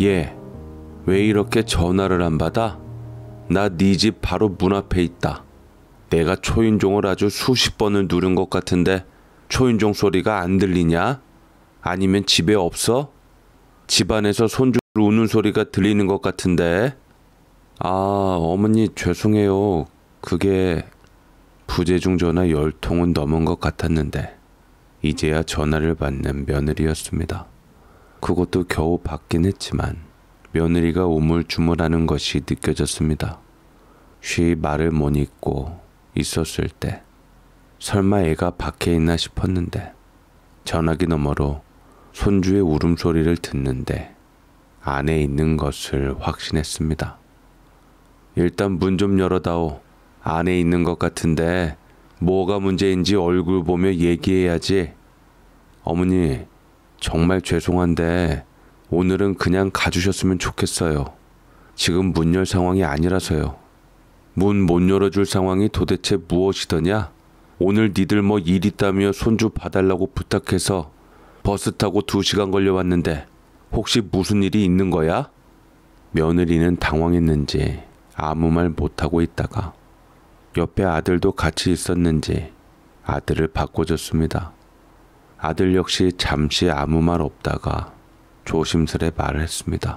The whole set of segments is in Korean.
예, 왜 이렇게 전화를 안 받아? 나 네 집 바로 문 앞에 있다. 내가 초인종을 아주 수십 번을 누른 것 같은데 초인종 소리가 안 들리냐? 아니면 집에 없어? 집안에서 손주 를 우는 소리가 들리는 것 같은데. 아, 어머니 죄송해요. 그게 부재중 전화 열통은 넘은 것 같았는데 이제야 전화를 받는 며느리였습니다. 그것도 겨우 받긴 했지만 며느리가 우물주물하는 것이 느껴졌습니다. 쉬 말을 못 잊고 있었을 때 설마 애가 밖에 있나 싶었는데 전화기 너머로 손주의 울음소리를 듣는데 안에 있는 것을 확신했습니다. 일단 문 좀 열어다오. 안에 있는 것 같은데 뭐가 문제인지 얼굴 보며 얘기해야지. 어머니, 정말 죄송한데 오늘은 그냥 가주셨으면 좋겠어요. 지금 문 열 상황이 아니라서요. 문 못 열어줄 상황이 도대체 무엇이더냐? 오늘 니들 뭐 일 있다며 손주 봐달라고 부탁해서 버스 타고 두시간 걸려 왔는데 혹시 무슨 일이 있는 거야? 며느리는 당황했는지 아무 말 못하고 있다가 옆에 아들도 같이 있었는지 아들을 바꿔줬습니다. 아들 역시 잠시 아무 말 없다가 조심스레 말했습니다. 을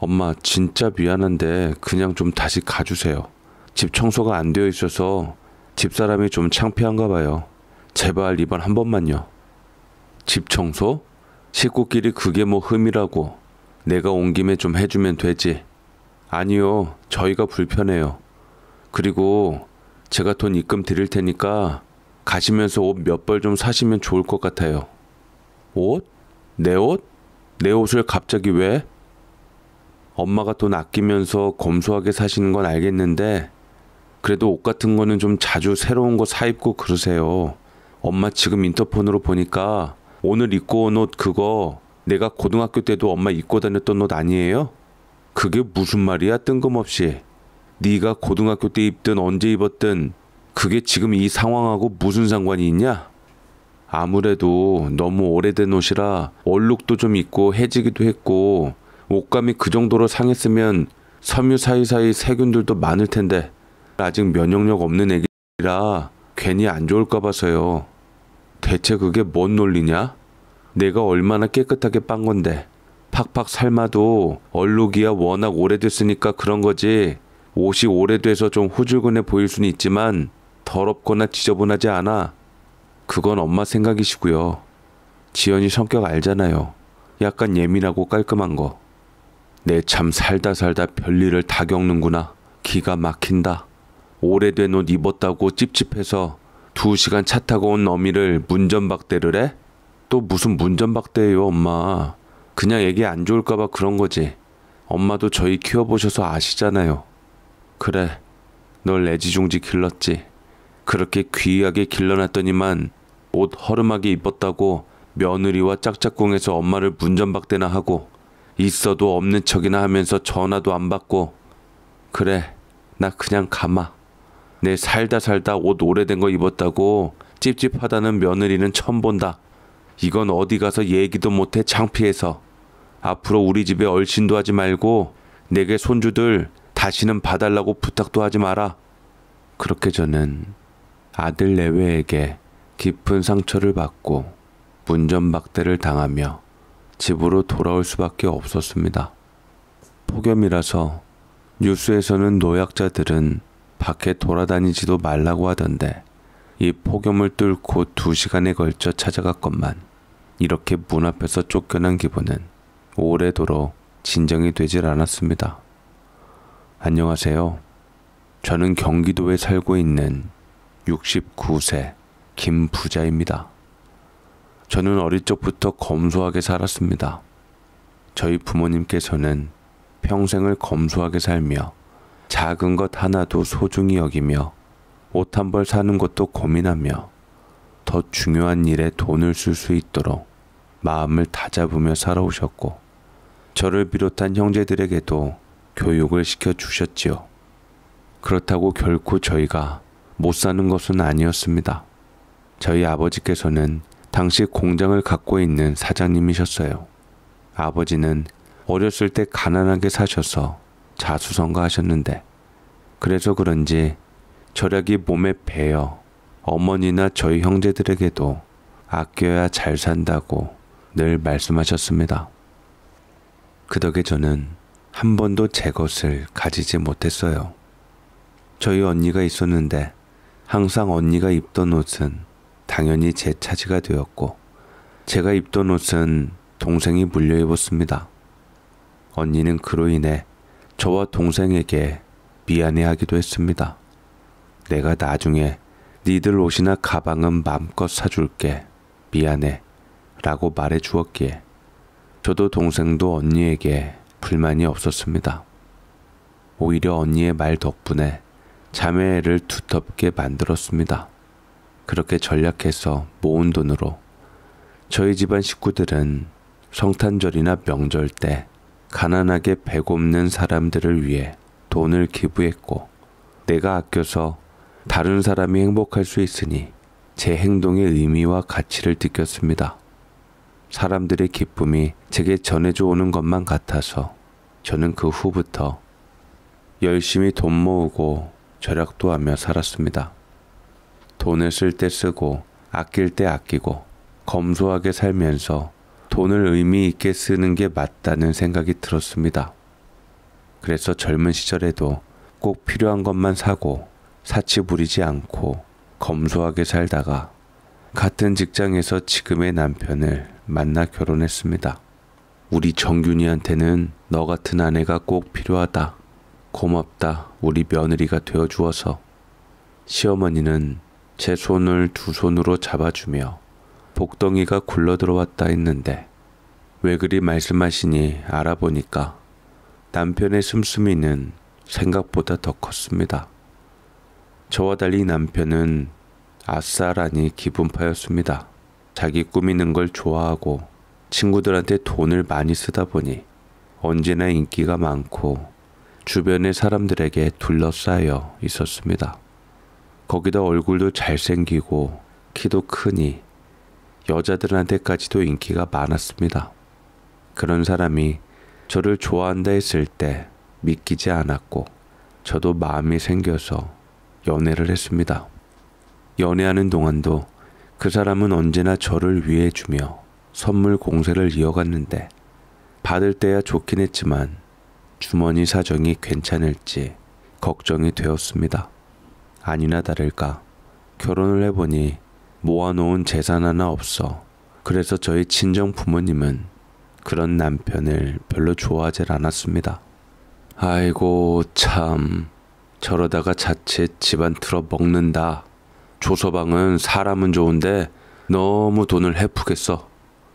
엄마 진짜 미안한데 그냥 좀 다시 가주세요. 집 청소가 안 되어 있어서 집사람이 좀 창피한가 봐요. 제발 이번 한 번만요. 집 청소? 식구끼리 그게 뭐 흠이라고. 내가 온 김에 좀 해주면 되지. 아니요, 저희가 불편해요. 그리고 제가 돈 입금 드릴 테니까 가시면서 옷 몇 벌 좀 사시면 좋을 것 같아요. 옷? 내 옷? 내 옷을 갑자기 왜? 엄마가 돈 아끼면서 검소하게 사시는 건 알겠는데, 그래도 옷 같은 거는 좀 자주 새로운 거 사입고 그러세요. 엄마 지금 인터폰으로 보니까 오늘 입고 온 옷 그거 내가 고등학교 때도 엄마 입고 다녔던 옷 아니에요? 그게 무슨 말이야 뜬금없이. 네가 고등학교 때 입든 언제 입었든 그게 지금 이 상황하고 무슨 상관이 있냐? 아무래도 너무 오래된 옷이라 얼룩도 좀 있고 해지기도 했고 옷감이 그 정도로 상했으면 섬유 사이사이 세균들도 많을 텐데 아직 면역력 없는 애기라 괜히 안 좋을까 봐서요. 대체 그게 뭔 논리냐? 내가 얼마나 깨끗하게 빤 건데 팍팍 삶아도 얼룩이야 워낙 오래됐으니까 그런 거지 옷이 오래돼서 좀 후줄근해 보일 수는 있지만 더럽거나 지저분하지 않아. 그건 엄마 생각이시고요. 지연이 성격 알잖아요. 약간 예민하고 깔끔한 거. 내 참 살다 살다 별일을 다 겪는구나. 기가 막힌다. 오래된 옷 입었다고 찝찝해서 두 시간 차 타고 온 어미를 문전박대를 해? 또 무슨 문전박대예요, 엄마. 그냥 애기 안 좋을까봐 그런 거지. 엄마도 저희 키워보셔서 아시잖아요. 그래, 널 애지중지 길렀지. 그렇게 귀하게 길러놨더니만 옷 허름하게 입었다고 며느리와 짝짝꿍에서 엄마를 문전박대나 하고 있어도 없는 척이나 하면서 전화도 안 받고 그래 나 그냥 가마 내 살다 살다 옷 오래된 거 입었다고 찝찝하다는 며느리는 처음 본다 이건 어디 가서 얘기도 못해 창피해서 앞으로 우리 집에 얼씬도 하지 말고 내게 손주들 다시는 봐달라고 부탁도 하지 마라 그렇게 저는 아들 내외에게 깊은 상처를 받고 문전박대를 당하며 집으로 돌아올 수밖에 없었습니다. 폭염이라서 뉴스에서는 노약자들은 밖에 돌아다니지도 말라고 하던데 이 폭염을 뚫고 두 시간에 걸쳐 찾아갔건만 이렇게 문 앞에서 쫓겨난 기분은 오래도록 진정이 되질 않았습니다. 안녕하세요. 저는 경기도에 살고 있는 69세 김부자입니다. 저는 어릴 적부터 검소하게 살았습니다. 저희 부모님께서는 평생을 검소하게 살며 작은 것 하나도 소중히 여기며 옷 한 벌 사는 것도 고민하며 더 중요한 일에 돈을 쓸 수 있도록 마음을 다잡으며 살아오셨고 저를 비롯한 형제들에게도 교육을 시켜 주셨지요. 그렇다고 결코 저희가 못 사는 것은 아니었습니다. 저희 아버지께서는 당시 공장을 갖고 있는 사장님이셨어요. 아버지는 어렸을 때 가난하게 사셔서 자수성가하셨는데 그래서 그런지 절약이 몸에 배어 어머니나 저희 형제들에게도 아껴야 잘 산다고 늘 말씀하셨습니다. 그 덕에 저는 한 번도 제 것을 가지지 못했어요. 저희 언니가 있었는데 항상 언니가 입던 옷은 당연히 제 차지가 되었고 제가 입던 옷은 동생이 물려 입었습니다. 언니는 그로 인해 저와 동생에게 미안해하기도 했습니다. 내가 나중에 니들 옷이나 가방은 마음껏 사줄게. 미안해. 라고 말해 주었기에 저도 동생도 언니에게 불만이 없었습니다. 오히려 언니의 말 덕분에 자매를 두텁게 만들었습니다. 그렇게 전략해서 모은 돈으로 저희 집안 식구들은 성탄절이나 명절 때 가난하게 배고픈 사람들을 위해 돈을 기부했고 내가 아껴서 다른 사람이 행복할 수 있으니 제 행동의 의미와 가치를 느꼈습니다. 사람들의 기쁨이 제게 전해져 오는 것만 같아서 저는 그 후부터 열심히 돈 모으고 절약도 하며 살았습니다. 돈을 쓸 때 쓰고 아낄 때 아끼고 검소하게 살면서 돈을 의미 있게 쓰는 게 맞다는 생각이 들었습니다. 그래서 젊은 시절에도 꼭 필요한 것만 사고 사치 부리지 않고 검소하게 살다가 같은 직장에서 지금의 남편을 만나 결혼했습니다. 우리 정균이한테는 너 같은 아내가 꼭 필요하다. 고맙다 우리 며느리가 되어 주어서 시어머니는 제 손을 두 손으로 잡아주며 복덩이가 굴러 들어왔다 했는데 왜 그리 말씀하시니 알아보니까 남편의 씀씀이는 생각보다 더 컸습니다. 저와 달리 남편은 아싸라니 기분파였습니다. 자기 꾸미는 걸 좋아하고 친구들한테 돈을 많이 쓰다 보니 언제나 인기가 많고 주변의 사람들에게 둘러싸여 있었습니다. 거기다 얼굴도 잘생기고 키도 크니 여자들한테까지도 인기가 많았습니다. 그런 사람이 저를 좋아한다 했을 때 믿기지 않았고 저도 마음이 생겨서 연애를 했습니다. 연애하는 동안도 그 사람은 언제나 저를 위해 주며 선물 공세를 이어갔는데 받을 때야 좋긴 했지만 주머니 사정이 괜찮을지 걱정이 되었습니다. 아니나 다를까 결혼을 해보니 모아놓은 재산 하나 없어 그래서 저희 친정 부모님은 그런 남편을 별로 좋아하질 않았습니다. 아이고 참 저러다가 자칫 집안 틀어 먹는다. 조서방은 사람은 좋은데 너무 돈을 헤프겠어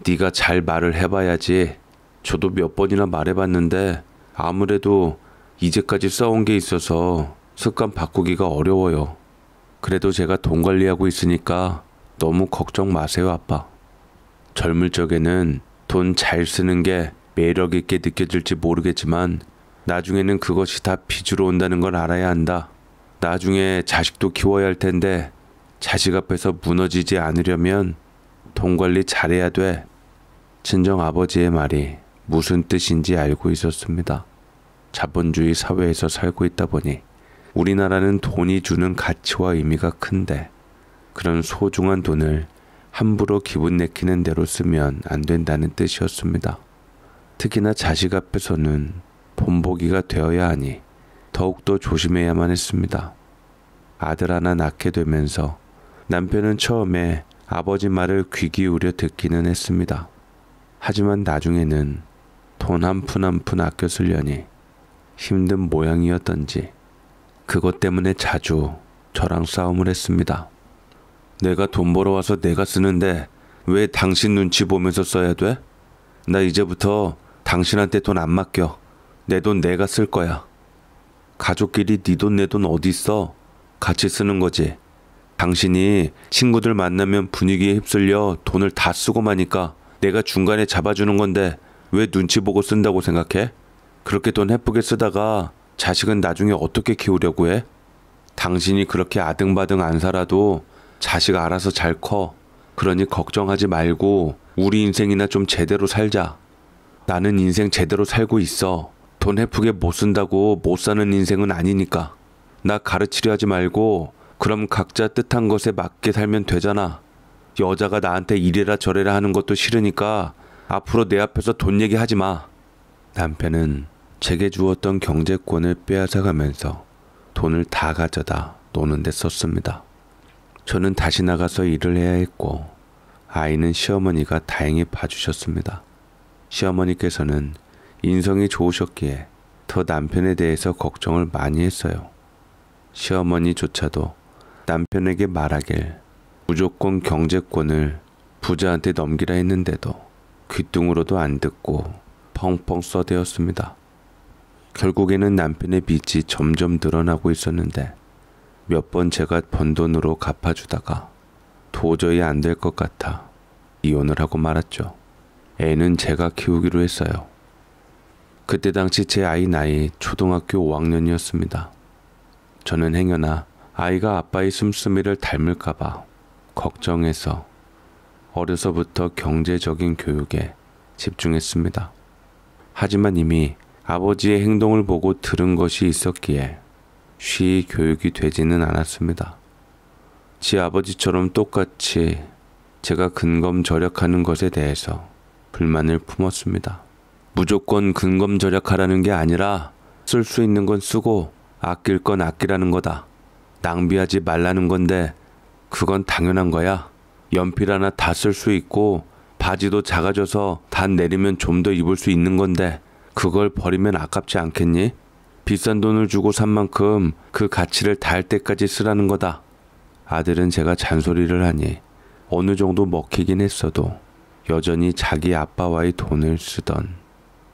네가 잘 말을 해봐야지. 저도 몇 번이나 말해봤는데 아무래도 이제까지 써온 게 있어서 습관 바꾸기가 어려워요. 그래도 제가 돈 관리하고 있으니까 너무 걱정 마세요, 아빠. 젊을 적에는 돈 잘 쓰는 게 매력 있게 느껴질지 모르겠지만 나중에는 그것이 다 빚으로 온다는 걸 알아야 한다. 나중에 자식도 키워야 할 텐데 자식 앞에서 무너지지 않으려면 돈 관리 잘해야 돼. 친정 아버지의 말이 무슨 뜻인지 알고 있었습니다. 자본주의 사회에서 살고 있다 보니 우리나라는 돈이 주는 가치와 의미가 큰데 그런 소중한 돈을 함부로 기분 내키는 대로 쓰면 안 된다는 뜻이었습니다. 특히나 자식 앞에서는 본보기가 되어야 하니 더욱더 조심해야만 했습니다. 아들 하나 낳게 되면서 남편은 처음에 아버지 말을 귀 기울여 듣기는 했습니다. 하지만 나중에는 돈한푼한푼 아껴 쓰려니 힘든 모양이었던지 그것 때문에 자주 저랑 싸움을 했습니다. 내가 돈 벌어와서 내가 쓰는데 왜 당신 눈치 보면서 써야 돼? 나 이제부터 당신한테 돈 안 맡겨. 내 돈 내가 쓸 거야. 가족끼리 네 돈 내 돈 어디 있어? 같이 쓰는 거지. 당신이 친구들 만나면 분위기에 휩쓸려 돈을 다 쓰고 마니까 내가 중간에 잡아주는 건데 왜 눈치 보고 쓴다고 생각해? 그렇게 돈 예쁘게 쓰다가 자식은 나중에 어떻게 키우려고 해? 당신이 그렇게 아등바등 안 살아도 자식 알아서 잘 커. 그러니 걱정하지 말고 우리 인생이나 좀 제대로 살자. 나는 인생 제대로 살고 있어. 돈 헤프게 못 쓴다고 못 사는 인생은 아니니까. 나 가르치려 하지 말고 그럼 각자 뜻한 것에 맞게 살면 되잖아. 여자가 나한테 이래라 저래라 하는 것도 싫으니까 앞으로 내 앞에서 돈 얘기하지 마. 남편은 제게 주었던 경제권을 빼앗아가면서 돈을 다 가져다 노는데 썼습니다. 저는 다시 나가서 일을 해야 했고 아이는 시어머니가 다행히 봐주셨습니다. 시어머니께서는 인성이 좋으셨기에 더 남편에 대해서 걱정을 많이 했어요. 시어머니조차도 남편에게 말하길 무조건 경제권을 부자한테 넘기라 했는데도 귀뚱으로도 안 듣고 펑펑 써대었습니다. 결국에는 남편의 빚이 점점 늘어나고 있었는데 몇 번 제가 번 돈으로 갚아주다가 도저히 안 될 것 같아 이혼을 하고 말았죠. 애는 제가 키우기로 했어요. 그때 당시 제 아이 나이 초등학교 5학년이었습니다. 저는 행여나 아이가 아빠의 씀씀이를 닮을까봐 걱정해서 어려서부터 경제적인 교육에 집중했습니다. 하지만 이미 아버지의 행동을 보고 들은 것이 있었기에 쉬 교육이 되지는 않았습니다. 지 아버지처럼 똑같이 제가 근검절약하는 것에 대해서 불만을 품었습니다. 무조건 근검절약하라는 게 아니라 쓸 수 있는 건 쓰고 아낄 건 아끼라는 거다. 낭비하지 말라는 건데 그건 당연한 거야. 연필 하나 다 쓸 수 있고 바지도 작아져서 단 내리면 좀 더 입을 수 있는 건데 그걸 버리면 아깝지 않겠니? 비싼 돈을 주고 산 만큼 그 가치를 달 때까지 쓰라는 거다. 아들은 제가 잔소리를 하니 어느 정도 먹히긴 했어도 여전히 자기 아빠와의 돈을 쓰던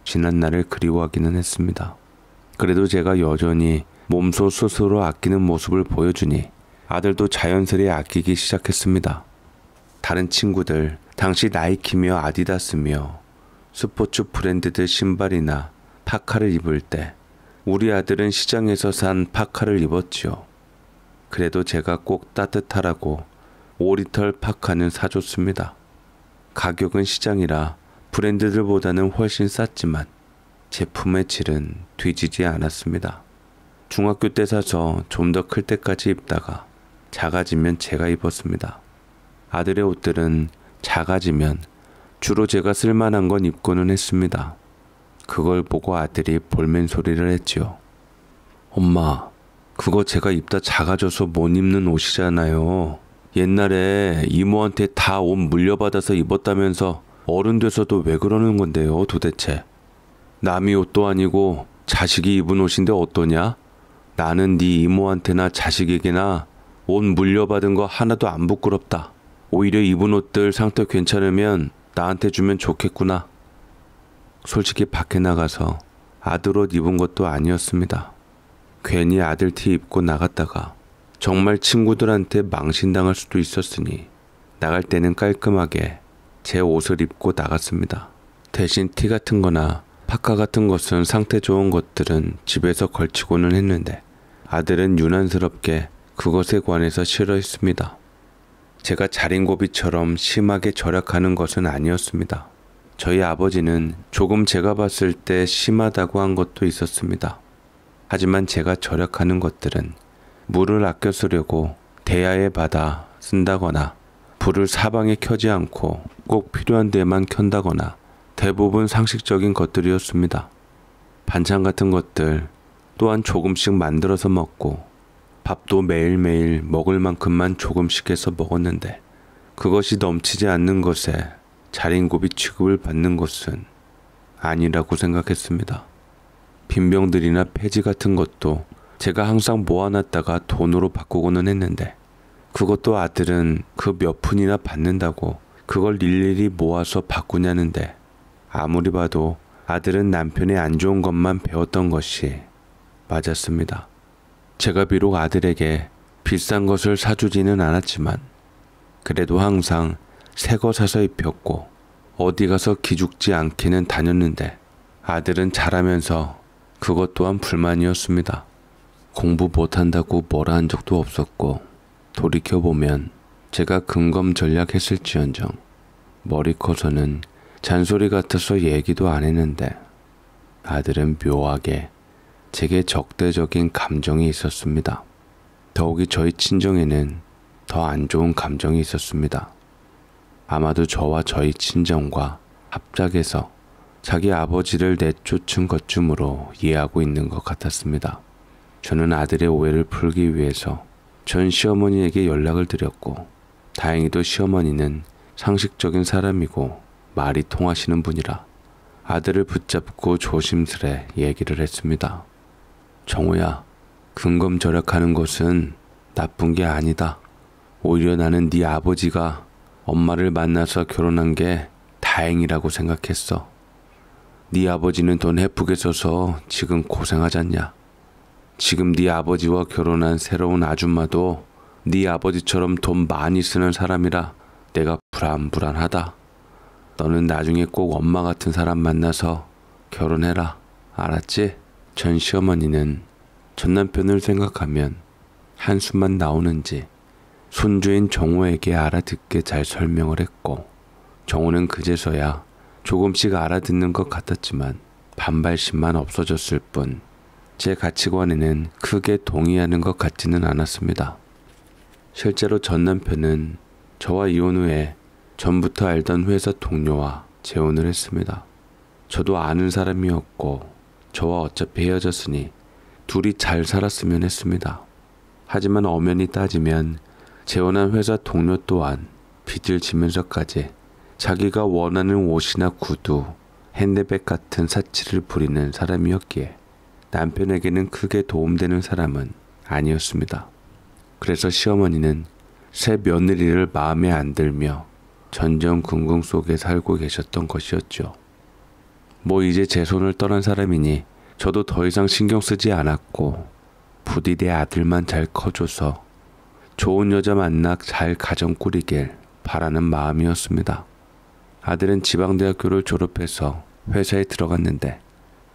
지난 날을 그리워하기는 했습니다. 그래도 제가 여전히 몸소 스스로 아끼는 모습을 보여주니 아들도 자연스레 아끼기 시작했습니다. 다른 친구들 당시 나이키며 아디다스며 스포츠 브랜드들 신발이나 파카를 입을 때 우리 아들은 시장에서 산 파카를 입었지요. 그래도 제가 꼭 따뜻하라고 5리털 파카는 사줬습니다. 가격은 시장이라 브랜드들보다는 훨씬 쌌지만 제품의 질은 뒤지지 않았습니다. 중학교 때 사서 좀 더 클 때까지 입다가 작아지면 제가 입었습니다. 아들의 옷들은 작아지면 주로 제가 쓸만한 건 입고는 했습니다. 그걸 보고 아들이 볼멘 소리를 했지요. 엄마, 그거 제가 입다 작아져서 못 입는 옷이잖아요. 옛날에 이모한테 다 옷 물려받아서 입었다면서 어른 돼서도 왜 그러는 건데요, 도대체. 남이 옷도 아니고 자식이 입은 옷인데 어떠냐? 나는 네 이모한테나 자식에게나 옷 물려받은 거 하나도 안 부끄럽다. 오히려 입은 옷들 상태 괜찮으면 나한테 주면 좋겠구나. 솔직히 밖에 나가서 아들 옷 입은 것도 아니었습니다. 괜히 아들 티 입고 나갔다가 정말 친구들한테 망신당할 수도 있었으니 나갈 때는 깔끔하게 제 옷을 입고 나갔습니다. 대신 티 같은 거나 파카 같은 것은 상태 좋은 것들은 집에서 걸치고는 했는데 아들은 유난스럽게 그것에 관해서 싫어했습니다. 제가 자린고비처럼 심하게 절약하는 것은 아니었습니다. 저희 아버지는 조금 제가 봤을 때 심하다고 한 것도 있었습니다. 하지만 제가 절약하는 것들은 물을 아껴 쓰려고 대야에 받아 쓴다거나 불을 사방에 켜지 않고 꼭 필요한 데만 켠다거나 대부분 상식적인 것들이었습니다. 반찬 같은 것들 또한 조금씩 만들어서 먹고 밥도 매일매일 먹을 만큼만 조금씩 해서 먹었는데 그것이 넘치지 않는 것에 자린고비 취급을 받는 것은 아니라고 생각했습니다. 빈병들이나 폐지 같은 것도 제가 항상 모아놨다가 돈으로 바꾸고는 했는데 그것도 아들은 그 몇 푼이나 받는다고 그걸 일일이 모아서 바꾸냐는데 아무리 봐도 아들은 남편의 안 좋은 것만 배웠던 것이 맞았습니다. 제가 비록 아들에게 비싼 것을 사주지는 않았지만 그래도 항상 새거 사서 입혔고 어디 가서 기죽지 않기는 다녔는데 아들은 자라면서 그것 또한 불만이었습니다. 공부 못한다고 뭐라 한 적도 없었고 돌이켜보면 제가 금검 전략했을지언정 머리 커서는 잔소리 같아서 얘기도 안 했는데 아들은 묘하게 제게 적대적인 감정이 있었습니다. 더욱이 저희 친정에는 더 안 좋은 감정이 있었습니다. 아마도 저와 저희 친정과 합작해서 자기 아버지를 내쫓은 것쯤으로 이해하고 있는 것 같았습니다. 저는 아들의 오해를 풀기 위해서 전 시어머니에게 연락을 드렸고 다행히도 시어머니는 상식적인 사람이고 말이 통하시는 분이라 아들을 붙잡고 조심스레 얘기를 했습니다. 정우야, 근검 절약하는 것은 나쁜 게 아니다. 오히려 나는 네 아버지가 엄마를 만나서 결혼한 게 다행이라고 생각했어. 네 아버지는 돈 헤프게 써서 지금 고생하잖냐. 지금 네 아버지와 결혼한 새로운 아줌마도 네 아버지처럼 돈 많이 쓰는 사람이라 내가 불안불안하다. 너는 나중에 꼭 엄마 같은 사람 만나서 결혼해라. 알았지? 전 시어머니는 전 남편을 생각하면 한숨만 나오는지 손주인 정우에게 알아듣게 잘 설명을 했고 정우는 그제서야 조금씩 알아듣는 것 같았지만 반발심만 없어졌을 뿐 제 가치관에는 크게 동의하는 것 같지는 않았습니다. 실제로 전 남편은 저와 이혼 후에 전부터 알던 회사 동료와 재혼을 했습니다. 저도 아는 사람이었고 저와 어차피 헤어졌으니 둘이 잘 살았으면 했습니다. 하지만 엄연히 따지면 재혼한 회사 동료 또한 빚을 지면서까지 자기가 원하는 옷이나 구두, 핸드백 같은 사치를 부리는 사람이었기에 남편에게는 크게 도움되는 사람은 아니었습니다. 그래서 시어머니는 새 며느리를 마음에 안 들며 전전긍긍 속에 살고 계셨던 것이었죠. 뭐 이제 제 손을 떠난 사람이니 저도 더 이상 신경 쓰지 않았고 부디 내 아들만 잘 커줘서 좋은 여자 만나 잘 가정 꾸리길 바라는 마음이었습니다. 아들은 지방대학교를 졸업해서 회사에 들어갔는데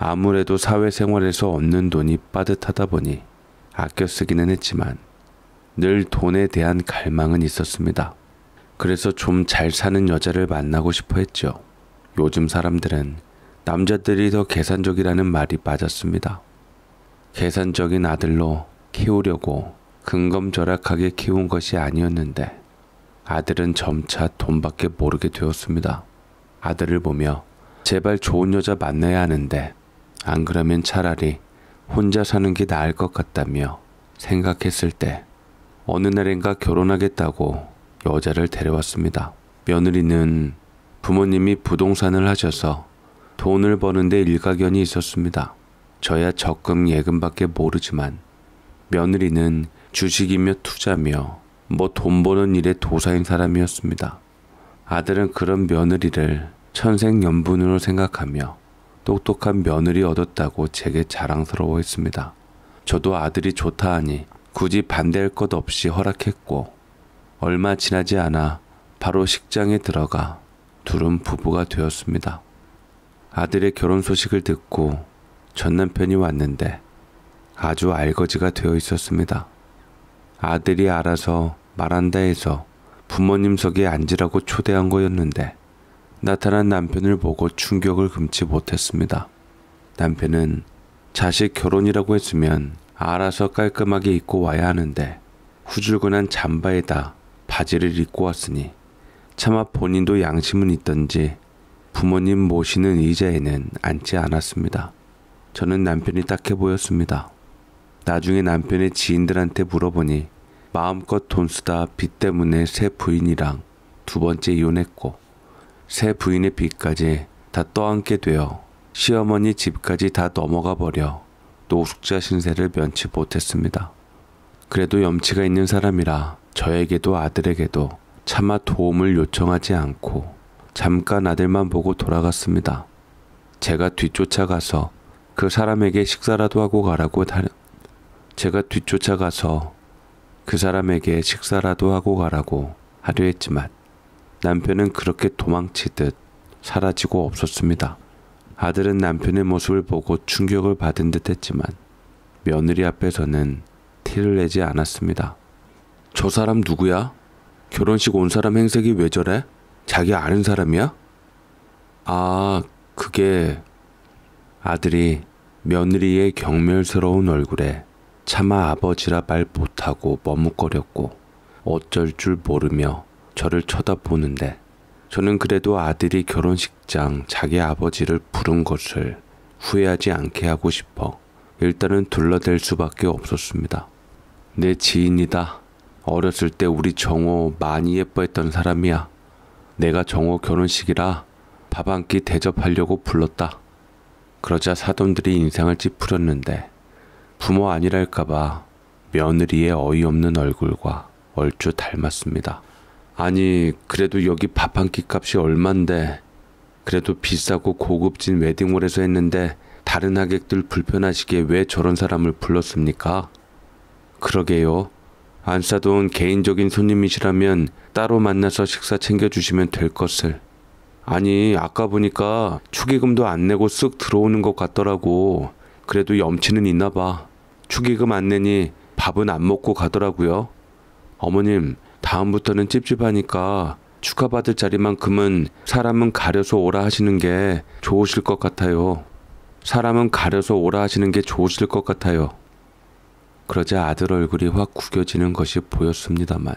아무래도 사회생활에서 얻는 돈이 빠듯하다 보니 아껴 쓰기는 했지만 늘 돈에 대한 갈망은 있었습니다. 그래서 좀 잘 사는 여자를 만나고 싶어 했죠. 요즘 사람들은 남자들이 더 계산적이라는 말이 맞았습니다. 계산적인 아들로 키우려고 근검절약하게 키운 것이 아니었는데 아들은 점차 돈밖에 모르게 되었습니다. 아들을 보며 제발 좋은 여자 만나야 하는데 안 그러면 차라리 혼자 사는 게 나을 것 같다며 생각했을 때 어느 날인가 결혼하겠다고 여자를 데려왔습니다. 며느리는 부모님이 부동산을 하셔서 돈을 버는데 일가견이 있었습니다. 저야 적금 예금밖에 모르지만 며느리는 주식이며 투자며 뭐 돈 버는 일에 도사인 사람이었습니다. 아들은 그런 며느리를 천생연분으로 생각하며 똑똑한 며느리 얻었다고 제게 자랑스러워했습니다. 저도 아들이 좋다 하니 굳이 반대할 것 없이 허락했고 얼마 지나지 않아 바로 식장에 들어가 둘은 부부가 되었습니다. 아들의 결혼 소식을 듣고 전 남편이 왔는데 아주 알거지가 되어 있었습니다. 아들이 알아서 말한다 해서 부모님석에 앉으라고 초대한 거였는데 나타난 남편을 보고 충격을 금치 못했습니다. 남편은 자식 결혼이라고 했으면 알아서 깔끔하게 입고 와야 하는데 후줄근한 잠바에다 바지를 입고 왔으니 차마 본인도 양심은 있던지 부모님 모시는 의자에는 앉지 않았습니다. 저는 남편이 딱해 보였습니다. 나중에 남편의 지인들한테 물어보니 마음껏 돈 쓰다 빚 때문에 새 부인이랑 두 번째 이혼했고 새 부인의 빚까지 다 떠안게 되어 시어머니 집까지 다 넘어가 버려 노숙자 신세를 면치 못했습니다. 그래도 염치가 있는 사람이라 저에게도 아들에게도 차마 도움을 요청하지 않고 잠깐 아들만 보고 돌아갔습니다. 제가 뒤쫓아가서 그 사람에게 식사라도 하고 가라고 다, 제가 뒤쫓아가서 그 사람에게 식사라도 하고 가라고 하려 했지만 남편은 그렇게 도망치듯 사라지고 없었습니다. 아들은 남편의 모습을 보고 충격을 받은 듯 했지만 며느리 앞에서는 티를 내지 않았습니다. 저 사람 누구야? 결혼식 온 사람 행색이 왜 저래? 자기 아는 사람이야? 아, 그게 아들이 며느리의 경멸스러운 얼굴에 차마 아버지라 말 못하고 머뭇거렸고 어쩔 줄 모르며 저를 쳐다보는데 저는 그래도 아들이 결혼식장 자기 아버지를 부른 것을 후회하지 않게 하고 싶어 일단은 둘러댈 수밖에 없었습니다. 내 지인이다. 어렸을 때 우리 정호 많이 예뻐했던 사람이야. 내가 정호 결혼식이라 밥 한 끼 대접하려고 불렀다. 그러자 사돈들이 인상을 찌푸렸는데 부모 아니랄까봐 며느리의 어이없는 얼굴과 얼추 닮았습니다. 아니, 그래도 여기 밥 한 끼 값이 얼만데, 그래도 비싸고 고급진 웨딩홀에서 했는데, 다른 하객들 불편하시게 왜 저런 사람을 불렀습니까? 그러게요. 안사도운 개인적인 손님이시라면 따로 만나서 식사 챙겨주시면 될 것을. 아니, 아까 보니까 축의금도 안 내고 쓱 들어오는 것 같더라고. 그래도 염치는 있나 봐. 축의금 안 내니 밥은 안 먹고 가더라고요. 어머님, 다음부터는 찝찝하니까 축하받을 자리만큼은 사람은 가려서 오라 하시는 게 좋으실 것 같아요. 사람은 가려서 오라 하시는 게 좋으실 것 같아요. 그러자 아들 얼굴이 확 구겨지는 것이 보였습니다만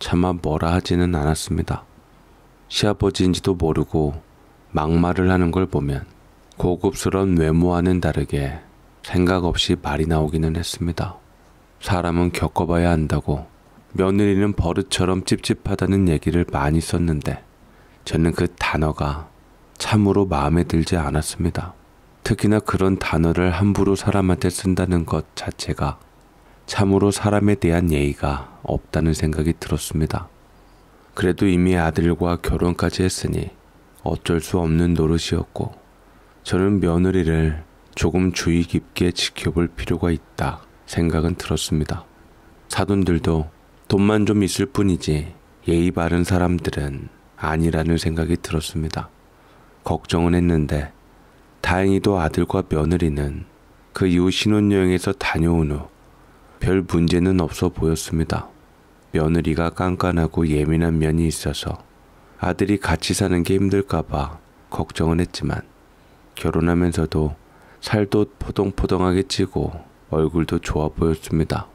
차마 뭐라 하지는 않았습니다. 시아버지인지도 모르고 막말을 하는 걸 보면 고급스러운 외모와는 다르게 생각 없이 말이 나오기는 했습니다. 사람은 겪어봐야 한다고 며느리는 버릇처럼 찝찝하다는 얘기를 많이 썼는데 저는 그 단어가 참으로 마음에 들지 않았습니다. 특히나 그런 단어를 함부로 사람한테 쓴다는 것 자체가 참으로 사람에 대한 예의가 없다는 생각이 들었습니다. 그래도 이미 아들과 결혼까지 했으니 어쩔 수 없는 노릇이었고 저는 며느리를 조금 주의 깊게 지켜볼 필요가 있다 생각은 들었습니다. 사돈들도 돈만 좀 있을 뿐이지 예의 바른 사람들은 아니라는 생각이 들었습니다. 걱정은 했는데 다행히도 아들과 며느리는 그 이후 신혼여행에서 다녀온 후별 문제는 없어 보였습니다. 며느리가 깐깐하고 예민한 면이 있어서 아들이 같이 사는 게 힘들까봐 걱정은 했지만 결혼하면서도 살도 포동포동하게 찌고 얼굴도 좋아 보였습니다.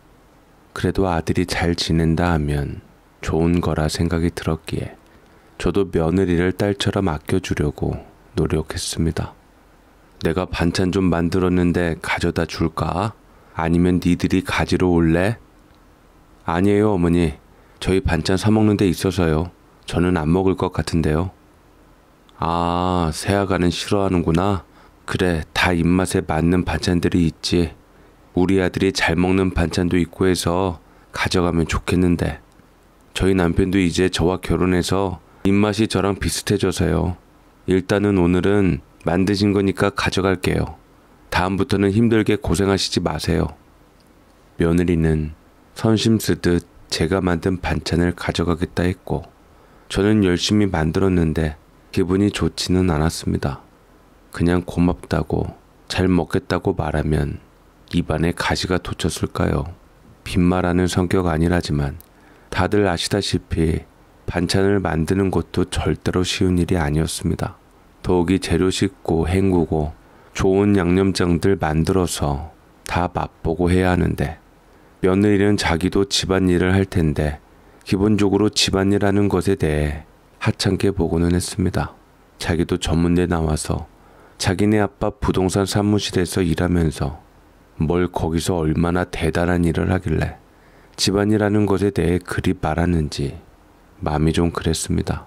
그래도 아들이 잘 지낸다 하면 좋은 거라 생각이 들었기에 저도 며느리를 딸처럼 아껴주려고 노력했습니다. 내가 반찬 좀 만들었는데 가져다 줄까? 아니면 니들이 가지러 올래? 아니에요, 어머니. 저희 반찬 사먹는 데 있어서요. 저는 안 먹을 것 같은데요. 아, 새아가는 싫어하는구나. 그래, 다 입맛에 맞는 반찬들이 있지. 우리 아들이 잘 먹는 반찬도 있고 해서 가져가면 좋겠는데. 저희 남편도 이제 저와 결혼해서 입맛이 저랑 비슷해져서요. 일단은 오늘은 만드신 거니까 가져갈게요. 다음부터는 힘들게 고생하시지 마세요. 며느리는 선심 쓰듯 제가 만든 반찬을 가져가겠다 했고, 저는 열심히 만들었는데 기분이 좋지는 않았습니다. 그냥 고맙다고 잘 먹겠다고 말하면 입안에 가시가 돋쳤을까요? 빈말하는 성격 아니라지만 다들 아시다시피 반찬을 만드는 것도 절대로 쉬운 일이 아니었습니다. 더욱이 재료 씻고 헹구고 좋은 양념장들 만들어서 다 맛보고 해야 하는데 며느리는 자기도 집안일을 할 텐데 기본적으로 집안일하는 것에 대해 하찮게 보고는 했습니다. 자기도 전문대 나와서 자기네 아빠 부동산 사무실에서 일하면서 뭘 거기서 얼마나 대단한 일을 하길래 집안일하는 것에 대해 그리 말하는지 마음이 좀 그랬습니다.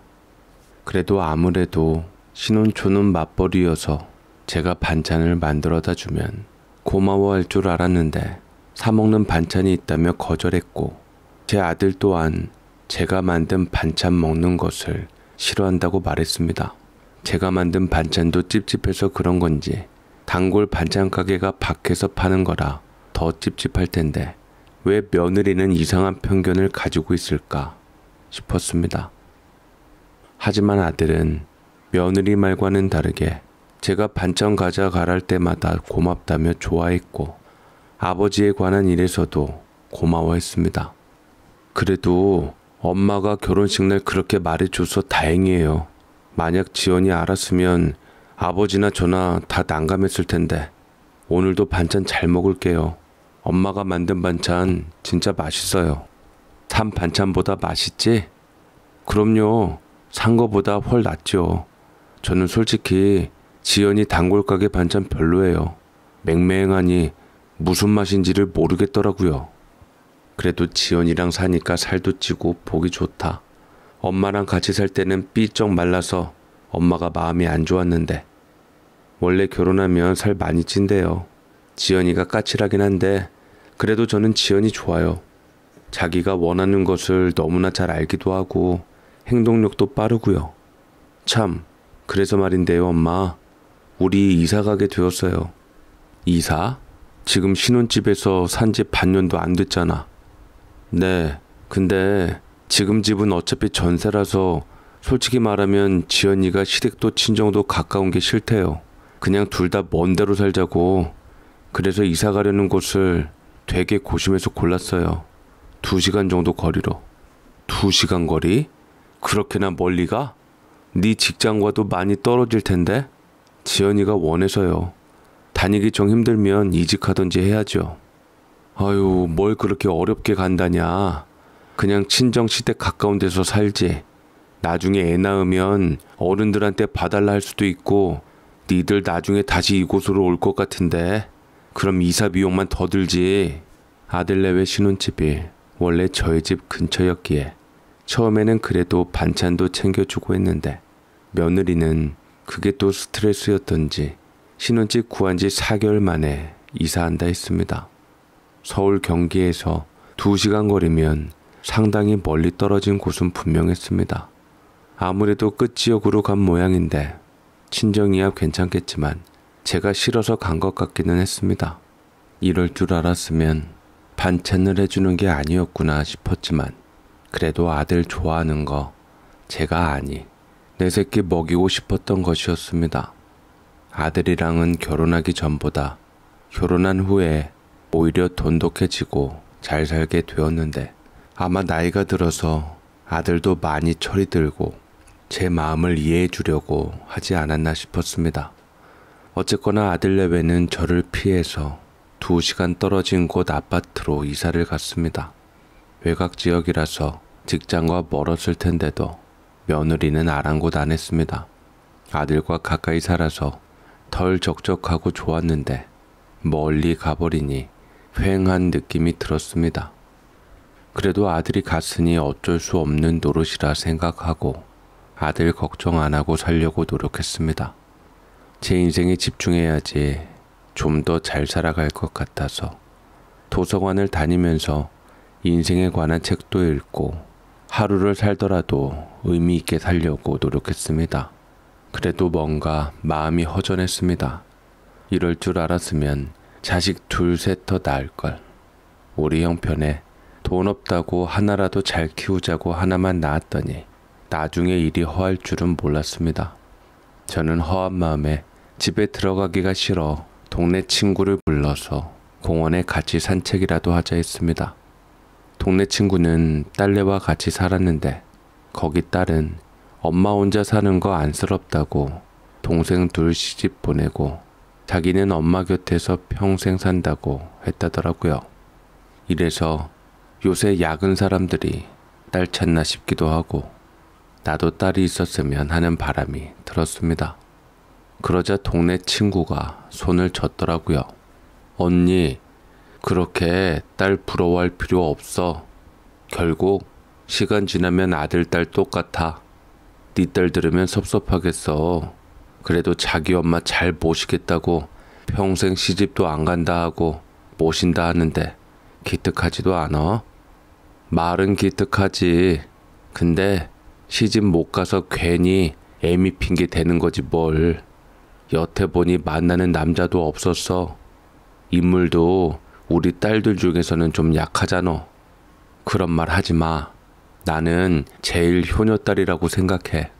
그래도 아무래도 신혼초는 맞벌이여서 제가 반찬을 만들어다 주면 고마워할 줄 알았는데 사먹는 반찬이 있다며 거절했고 제 아들 또한 제가 만든 반찬 먹는 것을 싫어한다고 말했습니다. 제가 만든 반찬도 찝찝해서 그런 건지 단골 반찬 가게가 밖에서 파는 거라 더 찝찝할 텐데 왜 며느리는 이상한 편견을 가지고 있을까 싶었습니다. 하지만 아들은 며느리 말과는 다르게 제가 반찬 과자 갈할 때마다 고맙다며 좋아했고 아버지에 관한 일에서도 고마워했습니다. 그래도 엄마가 결혼식 날 그렇게 말해줘서 다행이에요. 만약 지원이 알았으면 아버지나 저나 다 난감했을 텐데 오늘도 반찬 잘 먹을게요. 엄마가 만든 반찬 진짜 맛있어요. 산 반찬보다 맛있지? 그럼요. 산 거보다 훨 낫죠. 저는 솔직히 지연이 단골 가게 반찬 별로예요. 맹맹하니 무슨 맛인지를 모르겠더라고요. 그래도 지연이랑 사니까 살도 찌고 보기 좋다. 엄마랑 같이 살 때는 삐쩍 말라서 엄마가 마음이 안 좋았는데 원래 결혼하면 살 많이 찐대요. 지연이가 까칠하긴 한데 그래도 저는 지연이 좋아요. 자기가 원하는 것을 너무나 잘 알기도 하고 행동력도 빠르고요. 참 그래서 말인데요 엄마 우리 이사 가게 되었어요. 이사? 지금 신혼집에서 산지 반년도 안 됐잖아. 네. 근데 지금 집은 어차피 전세라서 솔직히 말하면 지연이가 시댁도 친정도 가까운 게 싫대요. 그냥 둘 다 먼 데로 살자고. 그래서 이사 가려는 곳을 되게 고심해서 골랐어요. 두 시간 정도 거리로. 두 시간 거리? 그렇게나 멀리 가? 네 직장과도 많이 떨어질 텐데? 지연이가 원해서요. 다니기 정 힘들면 이직하던지 해야죠. 아유, 뭘 그렇게 어렵게 간다냐. 그냥 친정 시댁 가까운 데서 살지. 나중에 애 낳으면 어른들한테 봐달라 할 수도 있고, 니들 나중에 다시 이곳으로 올 것 같은데. 그럼 이사 비용만 더 들지. 아들내외 신혼집이 원래 저희 집 근처였기에 처음에는 그래도 반찬도 챙겨주고 했는데 며느리는 그게 또 스트레스였던지 신혼집 구한 지 4개월 만에 이사한다 했습니다. 서울 경기에서 2시간 거리면 상당히 멀리 떨어진 곳은 분명했습니다. 아무래도 끝지역으로 간 모양인데 친정이야 괜찮겠지만 제가 싫어서 간 것 같기는 했습니다. 이럴 줄 알았으면 반찬을 해주는 게 아니었구나 싶었지만 그래도 아들 좋아하는 거 제가 아니 내 새끼 먹이고 싶었던 것이었습니다. 아들이랑은 결혼하기 전보다 결혼한 후에 오히려 돈독해지고 잘 살게 되었는데 아마 나이가 들어서 아들도 많이 철이 들고 제 마음을 이해해 주려고 하지 않았나 싶었습니다. 어쨌거나 아들 내외는 저를 피해서 두시간 떨어진 곳 아파트로 이사를 갔습니다. 외곽 지역이라서 직장과 멀었을 텐데도 며느리는 아랑곳 안 했습니다. 아들과 가까이 살아서 덜 적적하고 좋았는데 멀리 가버리니 휑한 느낌이 들었습니다. 그래도 아들이 갔으니 어쩔 수 없는 노릇이라 생각하고 아들 걱정 안 하고 살려고 노력했습니다. 제 인생에 집중해야지 좀 더 잘 살아갈 것 같아서 도서관을 다니면서 인생에 관한 책도 읽고 하루를 살더라도 의미 있게 살려고 노력했습니다. 그래도 뭔가 마음이 허전했습니다. 이럴 줄 알았으면 자식 둘 셋 더 낳을 걸. 우리 형편에 돈 없다고 하나라도 잘 키우자고 하나만 낳았더니 나중에 일이 허할 줄은 몰랐습니다. 저는 허한 마음에 집에 들어가기가 싫어 동네 친구를 불러서 공원에 같이 산책이라도 하자 했습니다. 동네 친구는 딸내와 같이 살았는데 거기 딸은 엄마 혼자 사는 거 안쓰럽다고 동생 둘 시집 보내고 자기는 엄마 곁에서 평생 산다고 했다더라고요. 이래서 요새 야근 사람들이 딸 찾나 싶기도 하고 나도 딸이 있었으면 하는 바람이 들었습니다. 그러자 동네 친구가 손을 졌더라고요. 언니, 그렇게 딸 부러워할 필요 없어. 결국 시간 지나면 아들 딸 똑같아. 네 딸 들으면 섭섭하겠어. 그래도 자기 엄마 잘 모시겠다고 평생 시집도 안 간다 하고 모신다 하는데 기특하지도 않아? 말은 기특하지. 근데 시집 못 가서 괜히 애미 핑계 대는 거지 뭘. 여태 보니 만나는 남자도 없었어. 인물도 우리 딸들 중에서는 좀 약하잖아. 그런 말 하지 마. 나는 제일 효녀딸이라고 생각해.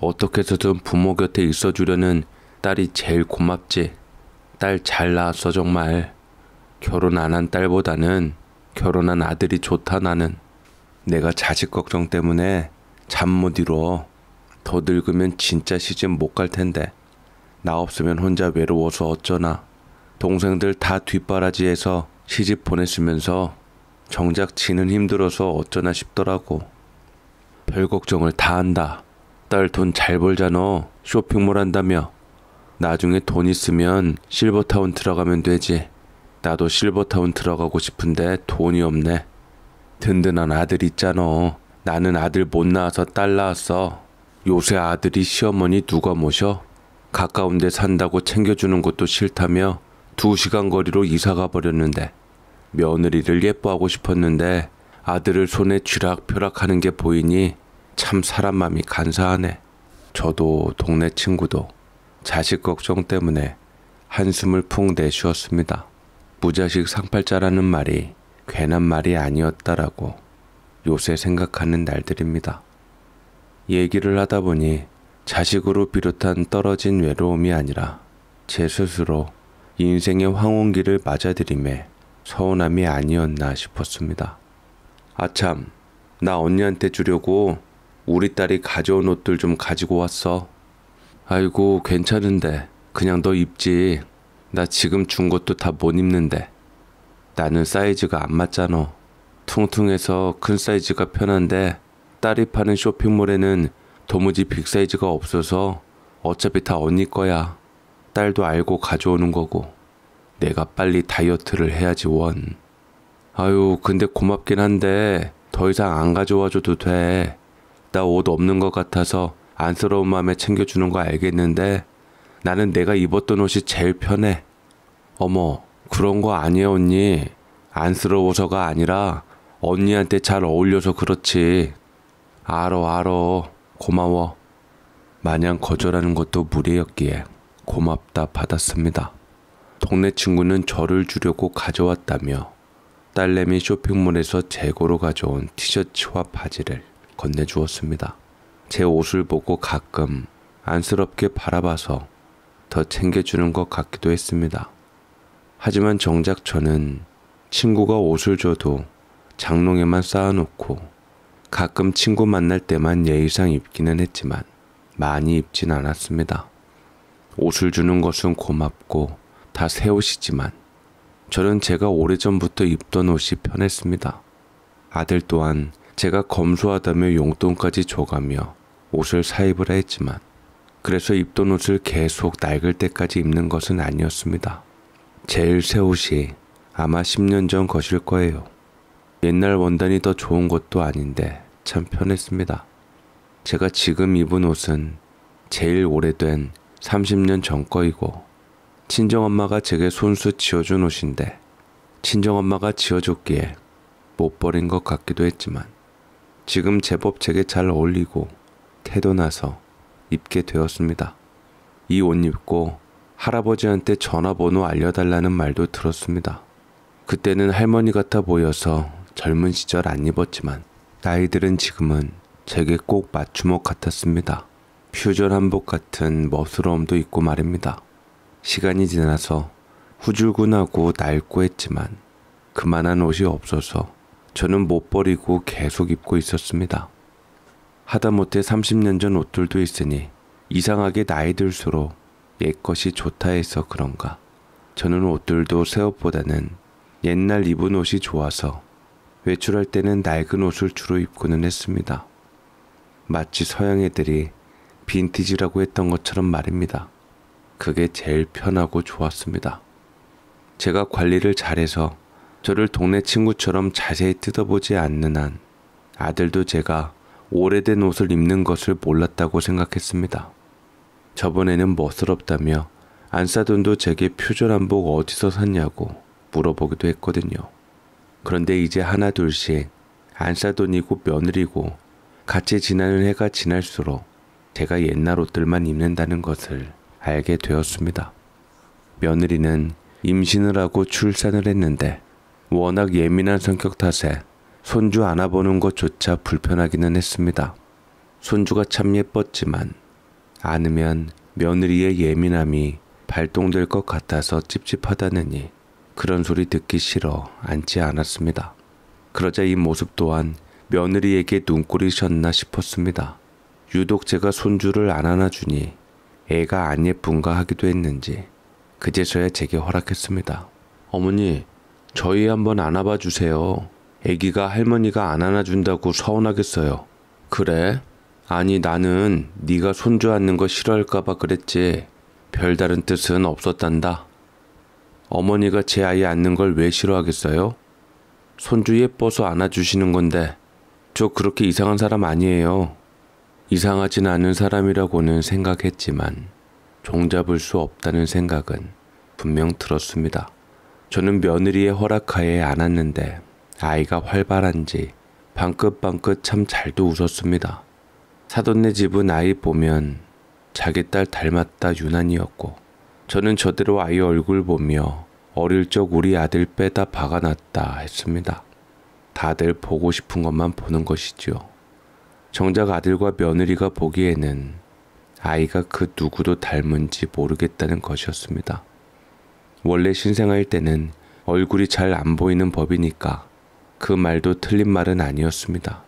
어떻게 해서든 부모 곁에 있어주려는 딸이 제일 고맙지. 딸 잘 낳았어, 정말. 결혼 안 한 딸보다는 결혼한 아들이 좋다, 나는. 내가 자식 걱정 때문에 잠 못 이뤄. 더 늙으면 진짜 시집 못 갈 텐데. 나 없으면 혼자 외로워서 어쩌나. 동생들 다 뒷바라지해서 시집 보냈으면서 정작 지는 힘들어서 어쩌나 싶더라고. 별 걱정을 다 한다. 딸 돈 잘벌자아 쇼핑몰 한다며. 나중에 돈 있으면 실버타운 들어가면 되지. 나도 실버타운 들어가고 싶은데 돈이 없네. 든든한 아들 있잖아. 나는 아들 못 낳아서 딸 낳았어. 요새 아들이 시어머니 누가 모셔? 가까운 데 산다고 챙겨주는 것도 싫다며 두 시간 거리로 이사가 버렸는데 며느리를 예뻐하고 싶었는데 아들을 손에 쥐락펴락하는 게 보이니 참 사람 마음이 간사하네. 저도 동네 친구도 자식 걱정 때문에 한숨을 푹 내쉬었습니다. 무자식 상팔자라는 말이 괜한 말이 아니었다라고 요새 생각하는 날들입니다. 얘기를 하다 보니 자식으로 비롯한 떨어진 외로움이 아니라 제 스스로 인생의 황혼기를 맞아들임에 서운함이 아니었나 싶었습니다. 아참, 나 언니한테 주려고 우리 딸이 가져온 옷들 좀 가지고 왔어. 아이고, 괜찮은데. 그냥 너 입지. 나 지금 준 것도 다 못 입는데. 나는 사이즈가 안 맞잖아. 퉁퉁해서 큰 사이즈가 편한데 딸이 파는 쇼핑몰에는 도무지 빅 사이즈가 없어서 어차피 다 언니 거야. 딸도 알고 가져오는 거고 내가 빨리 다이어트를 해야지 원. 아유 근데 고맙긴 한데 더 이상 안 가져와줘도 돼. 나 옷 없는 것 같아서 안쓰러운 마음에 챙겨주는 거 알겠는데 나는 내가 입었던 옷이 제일 편해. 어머 그런 거 아니에요 언니. 안쓰러워서가 아니라 언니한테 잘 어울려서 그렇지. 알어 알어 고마워. 마냥 거절하는 것도 무례였기에. 고맙다 받았습니다. 동네 친구는 저를 주려고 가져왔다며 딸내미 쇼핑몰에서 재고로 가져온 티셔츠와 바지를 건네주었습니다. 제 옷을 보고 가끔 안쓰럽게 바라봐서 더 챙겨주는 것 같기도 했습니다. 하지만 정작 저는 친구가 옷을 줘도 장롱에만 쌓아놓고 가끔 친구 만날 때만 예의상 입기는 했지만 많이 입진 않았습니다. 옷을 주는 것은 고맙고 다 새 옷이지만 저는 제가 오래전부터 입던 옷이 편했습니다. 아들 또한 제가 검소하다며 용돈까지 줘가며 옷을 사입으라 했지만 그래서 입던 옷을 계속 낡을 때까지 입는 것은 아니었습니다. 제일 새 옷이 아마 10년 전 것일 거예요. 옛날 원단이 더 좋은 것도 아닌데 참 편했습니다. 제가 지금 입은 옷은 제일 오래된 30년 전 거이고 친정엄마가 제게 손수 지어준 옷인데 친정엄마가 지어줬기에 못 버린 것 같기도 했지만 지금 제법 제게 잘 어울리고 태도 나서 입게 되었습니다. 이 옷 입고 할아버지한테 전화번호 알려달라는 말도 들었습니다. 그때는 할머니 같아 보여서 젊은 시절 안 입었지만 나이들은 지금은 제게 꼭 맞춤옷 같았습니다. 퓨전 한복 같은 멋스러움도 있고 말입니다. 시간이 지나서 후줄근하고 낡고 했지만 그만한 옷이 없어서 저는 못 버리고 계속 입고 있었습니다. 하다못해 30년 전 옷들도 있으니 이상하게 나이 들수록 옛것이 좋다 해서 그런가. 저는 옷들도 새 옷보다는 옛날 입은 옷이 좋아서 외출할 때는 낡은 옷을 주로 입고는 했습니다. 마치 서양 애들이 빈티지라고 했던 것처럼 말입니다. 그게 제일 편하고 좋았습니다. 제가 관리를 잘해서 저를 동네 친구처럼 자세히 뜯어보지 않는 한 아들도 제가 오래된 옷을 입는 것을 몰랐다고 생각했습니다. 저번에는 멋스럽다며 안 싸돈도 제게 표절 한복 어디서 샀냐고 물어보기도 했거든요. 그런데 이제 하나 둘씩 안 싸돈이고 며느리고 같이 지나는 해가 지날수록 제가 옛날 옷들만 입는다는 것을 알게 되었습니다. 며느리는 임신을 하고 출산을 했는데 워낙 예민한 성격 탓에 손주 안아보는 것조차 불편하기는 했습니다. 손주가 참 예뻤지만 안으면 며느리의 예민함이 발동될 것 같아서 찝찝하다느니 그런 소리 듣기 싫어 앉지 않았습니다. 그러자 이 모습 또한 며느리에게 눈꼴이셨나 싶었습니다. 유독 제가 손주를 안 안아주니 애가 안 예쁜가 하기도 했는지 그제서야 제게 허락했습니다. 어머니, 저희 한번 안아봐 주세요. 애기가 할머니가 안 안아준다고 서운하겠어요. 그래? 아니 나는 네가 손주 안는 거 싫어할까봐 그랬지. 별다른 뜻은 없었단다. 어머니가 제 아이 안는 걸 왜 싫어하겠어요? 손주 예뻐서 안아주시는 건데 저 그렇게 이상한 사람 아니에요. 이상하진 않은 사람이라고는 생각했지만 종잡을 수 없다는 생각은 분명 들었습니다. 저는 며느리의 허락하에 안았는데 아이가 활발한지 방긋방긋 참 잘도 웃었습니다. 사돈네 집은 아이 보면 자기 딸 닮았다 유난이었고 저는 저대로 아이 얼굴 보며 어릴 적 우리 아들 빼다 박아놨다 했습니다. 다들 보고 싶은 것만 보는 것이지요. 정작 아들과 며느리가 보기에는 아이가 그 누구도 닮은지 모르겠다는 것이었습니다. 원래 신생아일 때는 얼굴이 잘 안 보이는 법이니까 그 말도 틀린 말은 아니었습니다.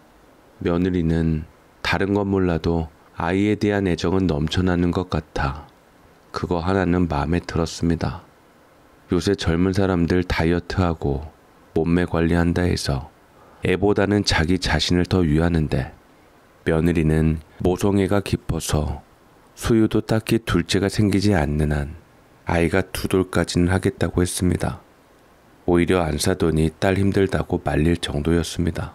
며느리는 다른 건 몰라도 아이에 대한 애정은 넘쳐나는 것 같아 그거 하나는 마음에 들었습니다. 요새 젊은 사람들 다이어트하고 몸매 관리한다 해서 애보다는 자기 자신을 더 위하는데 며느리는 모성애가 깊어서 수유도 딱히 둘째가 생기지 않는 한 아이가 두 돌까지는 하겠다고 했습니다. 오히려 안 사더니 딸 힘들다고 말릴 정도였습니다.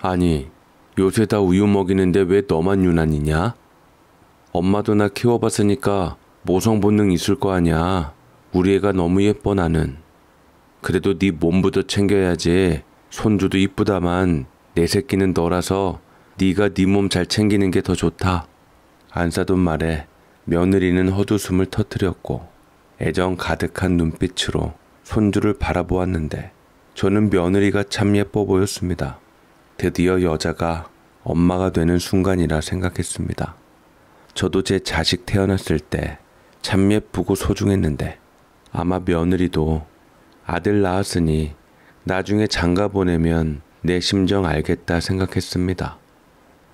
아니, 요새 다 우유 먹이는데 왜 너만 유난이냐? 엄마도 나 키워봤으니까 모성 본능 있을 거 아냐. 우리 애가 너무 예뻐 나는. 그래도 네 몸부터 챙겨야지. 손주도 이쁘다만 내 새끼는 너라서 네가 네 몸 잘 챙기는 게 더 좋다. 안사돈 말에 며느리는 헛웃음을 터뜨렸고 애정 가득한 눈빛으로 손주를 바라보았는데 저는 며느리가 참 예뻐 보였습니다. 드디어 여자가 엄마가 되는 순간이라 생각했습니다. 저도 제 자식 태어났을 때 참 예쁘고 소중했는데 아마 며느리도 아들 낳았으니 나중에 장가 보내면 내 심정 알겠다 생각했습니다.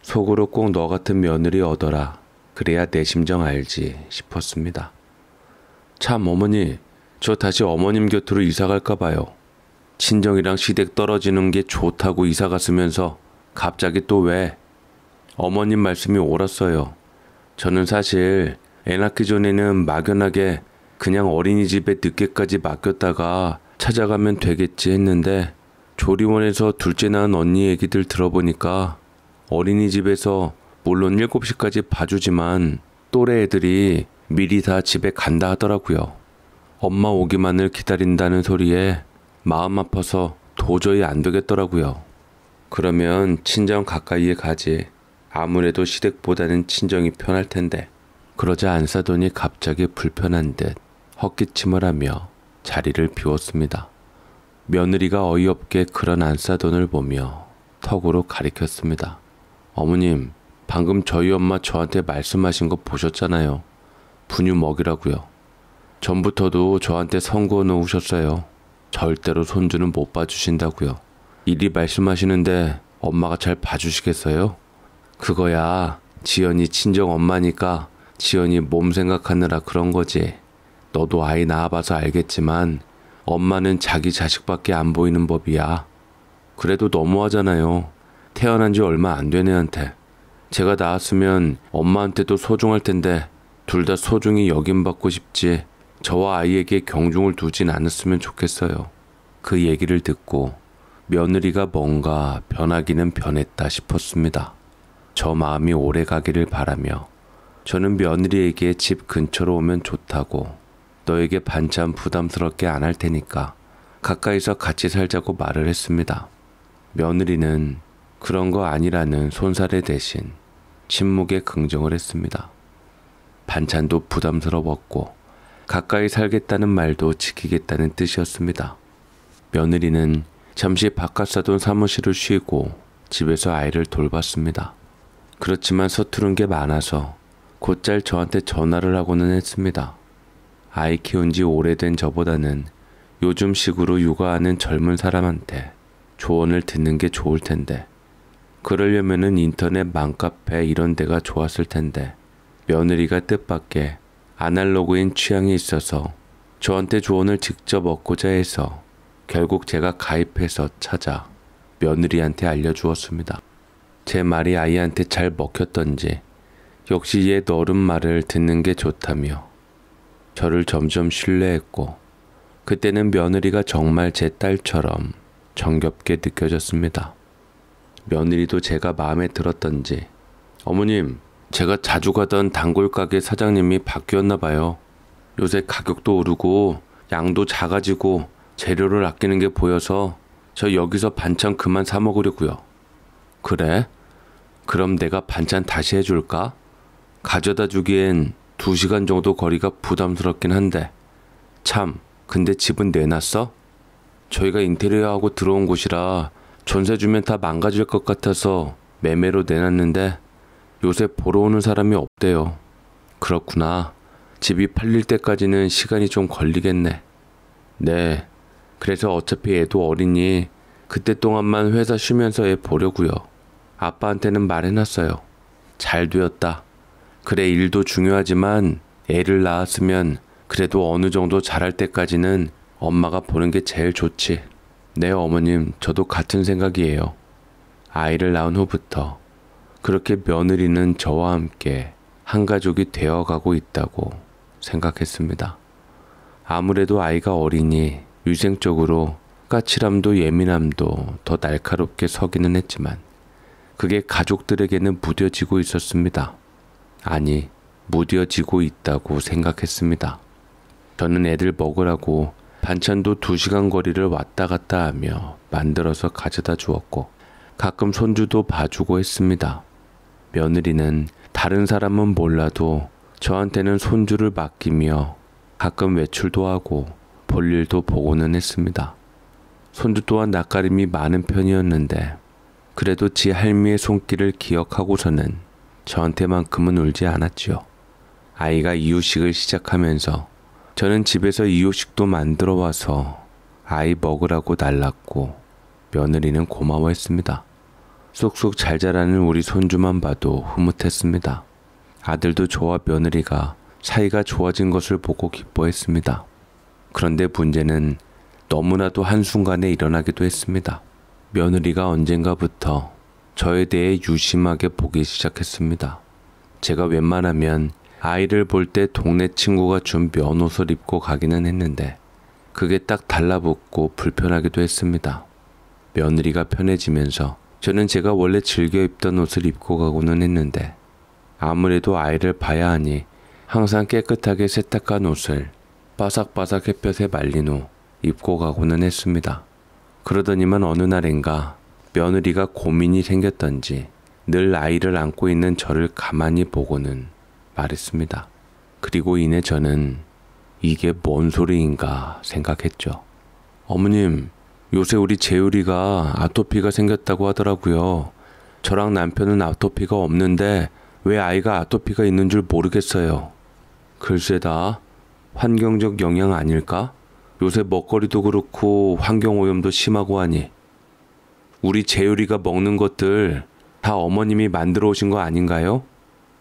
속으로 꼭 너 같은 며느리 얻어라. 그래야 내 심정 알지 싶었습니다. 참 어머니, 저 다시 어머님 곁으로 이사 갈까 봐요. 친정이랑 시댁 떨어지는 게 좋다고 이사 갔으면서 갑자기 또 왜? 어머님 말씀이 옳았어요. 저는 사실 애 낳기 전에는 막연하게 그냥 어린이집에 늦게까지 맡겼다가 찾아가면 되겠지 했는데 조리원에서 둘째 낳은 언니 얘기들 들어보니까 어린이집에서 물론 7시까지 봐주지만 또래 애들이 미리 다 집에 간다 하더라고요. 엄마 오기만을 기다린다는 소리에 마음 아파서 도저히 안 되겠더라고요. 그러면 친정 가까이에 가지. 아무래도 시댁보다는 친정이 편할 텐데. 그러자 안사돈이 갑자기 불편한 듯 헛기침을 하며 자리를 비웠습니다. 며느리가 어이없게 그런 안사돈을 보며 턱으로 가리켰습니다. 어머님, 방금 저희 엄마 저한테 말씀하신 거 보셨잖아요. 분유 먹이라고요. 전부터도 저한테 선거 놓으셨어요. 절대로 손주는 못 봐주신다고요. 이리 말씀하시는데 엄마가 잘 봐주시겠어요? 그거야 지연이 친정 엄마니까 지연이 몸 생각하느라 그런 거지. 너도 아이 낳아봐서 알겠지만 엄마는 자기 자식밖에 안 보이는 법이야. 그래도 너무하잖아요. 태어난 지 얼마 안 된 애한테 제가 낳았으면 엄마한테도 소중할 텐데 둘 다 소중히 여김받고 싶지 저와 아이에게 경중을 두진 않았으면 좋겠어요. 그 얘기를 듣고 며느리가 뭔가 변하기는 변했다 싶었습니다. 저 마음이 오래 가기를 바라며 저는 며느리에게 집 근처로 오면 좋다고 너에게 반찬 부담스럽게 안 할 테니까 가까이서 같이 살자고 말을 했습니다. 며느리는 그런 거 아니라는 손살에 대신 침묵에 긍정을 했습니다. 반찬도 부담스러웠고 가까이 살겠다는 말도 지키겠다는 뜻이었습니다. 며느리는 잠시 바깥 사돈 사무실을 쉬고 집에서 아이를 돌봤습니다. 그렇지만 서투른 게 많아서 곧잘 저한테 전화를 하고는 했습니다. 아이 키운 지 오래된 저보다는 요즘식으로 육아하는 젊은 사람한테 조언을 듣는 게 좋을 텐데 그러려면은 인터넷 맘카페 이런 데가 좋았을 텐데 며느리가 뜻밖의 아날로그인 취향이 있어서 저한테 조언을 직접 얻고자 해서 결국 제가 가입해서 찾아 며느리한테 알려주었습니다. 제 말이 아이한테 잘 먹혔던지 역시 얘 너른 말을 듣는 게 좋다며 저를 점점 신뢰했고 그때는 며느리가 정말 제 딸처럼 정겹게 느껴졌습니다. 며느리도 제가 마음에 들었던지 어머님 제가 자주 가던 단골 가게 사장님이 바뀌었나 봐요. 요새 가격도 오르고 양도 작아지고 재료를 아끼는 게 보여서 저 여기서 반찬 그만 사 먹으려고요. 그래? 그럼 내가 반찬 다시 해줄까? 가져다 주기엔 두시간 정도 거리가 부담스럽긴 한데. 참, 근데 집은 내놨어? 저희가 인테리어하고 들어온 곳이라 전세 주면 다 망가질 것 같아서 매매로 내놨는데 요새 보러 오는 사람이 없대요. 그렇구나. 집이 팔릴 때까지는 시간이 좀 걸리겠네. 네. 그래서 어차피 애도 어리니 그때 동안만 회사 쉬면서 애 보려고요. 아빠한테는 말해놨어요. 잘 되었다. 그래 일도 중요하지만 애를 낳았으면 그래도 어느 정도 자랄 때까지는 엄마가 보는 게 제일 좋지. 네, 어머님, 저도 같은 생각이에요. 아이를 낳은 후부터 그렇게 며느리는 저와 함께 한 가족이 되어 가고 있다고 생각했습니다. 아무래도 아이가 어리니 위생적으로 까칠함도 예민함도 더 날카롭게 서기는 했지만 그게 가족들에게는 무뎌지고 있었습니다. 아니, 무뎌지고 있다고 생각했습니다. 저는 애들 먹으라고 반찬도 두시간 거리를 왔다 갔다 하며 만들어서 가져다 주었고 가끔 손주도 봐주고 했습니다. 며느리는 다른 사람은 몰라도 저한테는 손주를 맡기며 가끔 외출도 하고 볼일도 보고는 했습니다. 손주 또한 낯가림이 많은 편이었는데 그래도 지 할미의 손길을 기억하고서는 저한테만큼은 울지 않았지요. 아이가 이유식을 시작하면서 저는 집에서 이유식도 만들어 와서 아이 먹으라고 날랐고 며느리는 고마워했습니다. 쏙쏙 잘 자라는 우리 손주만 봐도 흐뭇했습니다. 아들도 저와 며느리가 사이가 좋아진 것을 보고 기뻐했습니다. 그런데 문제는 너무나도 한순간에 일어나기도 했습니다. 며느리가 언젠가부터 저에 대해 유심하게 보기 시작했습니다. 제가 웬만하면 아이를 볼 때 동네 친구가 준 면옷을 입고 가기는 했는데 그게 딱 달라붙고 불편하기도 했습니다. 며느리가 편해지면서 저는 제가 원래 즐겨 입던 옷을 입고 가고는 했는데 아무래도 아이를 봐야 하니 항상 깨끗하게 세탁한 옷을 바삭바삭 햇볕에 말린 후 입고 가고는 했습니다. 그러더니만 어느 날인가 며느리가 고민이 생겼던지 늘 아이를 안고 있는 저를 가만히 보고는 말했습니다. 그리고 이내 저는 이게 뭔 소리인가 생각했죠. 어머님, 요새 우리 재율이가 아토피가 생겼다고 하더라고요. 저랑 남편은 아토피가 없는데 왜 아이가 아토피가 있는 줄 모르겠어요. 글쎄다. 환경적 영향 아닐까? 요새 먹거리도 그렇고 환경 오염도 심하고 하니 우리 재율이가 먹는 것들 다 어머님이 만들어 오신 거 아닌가요?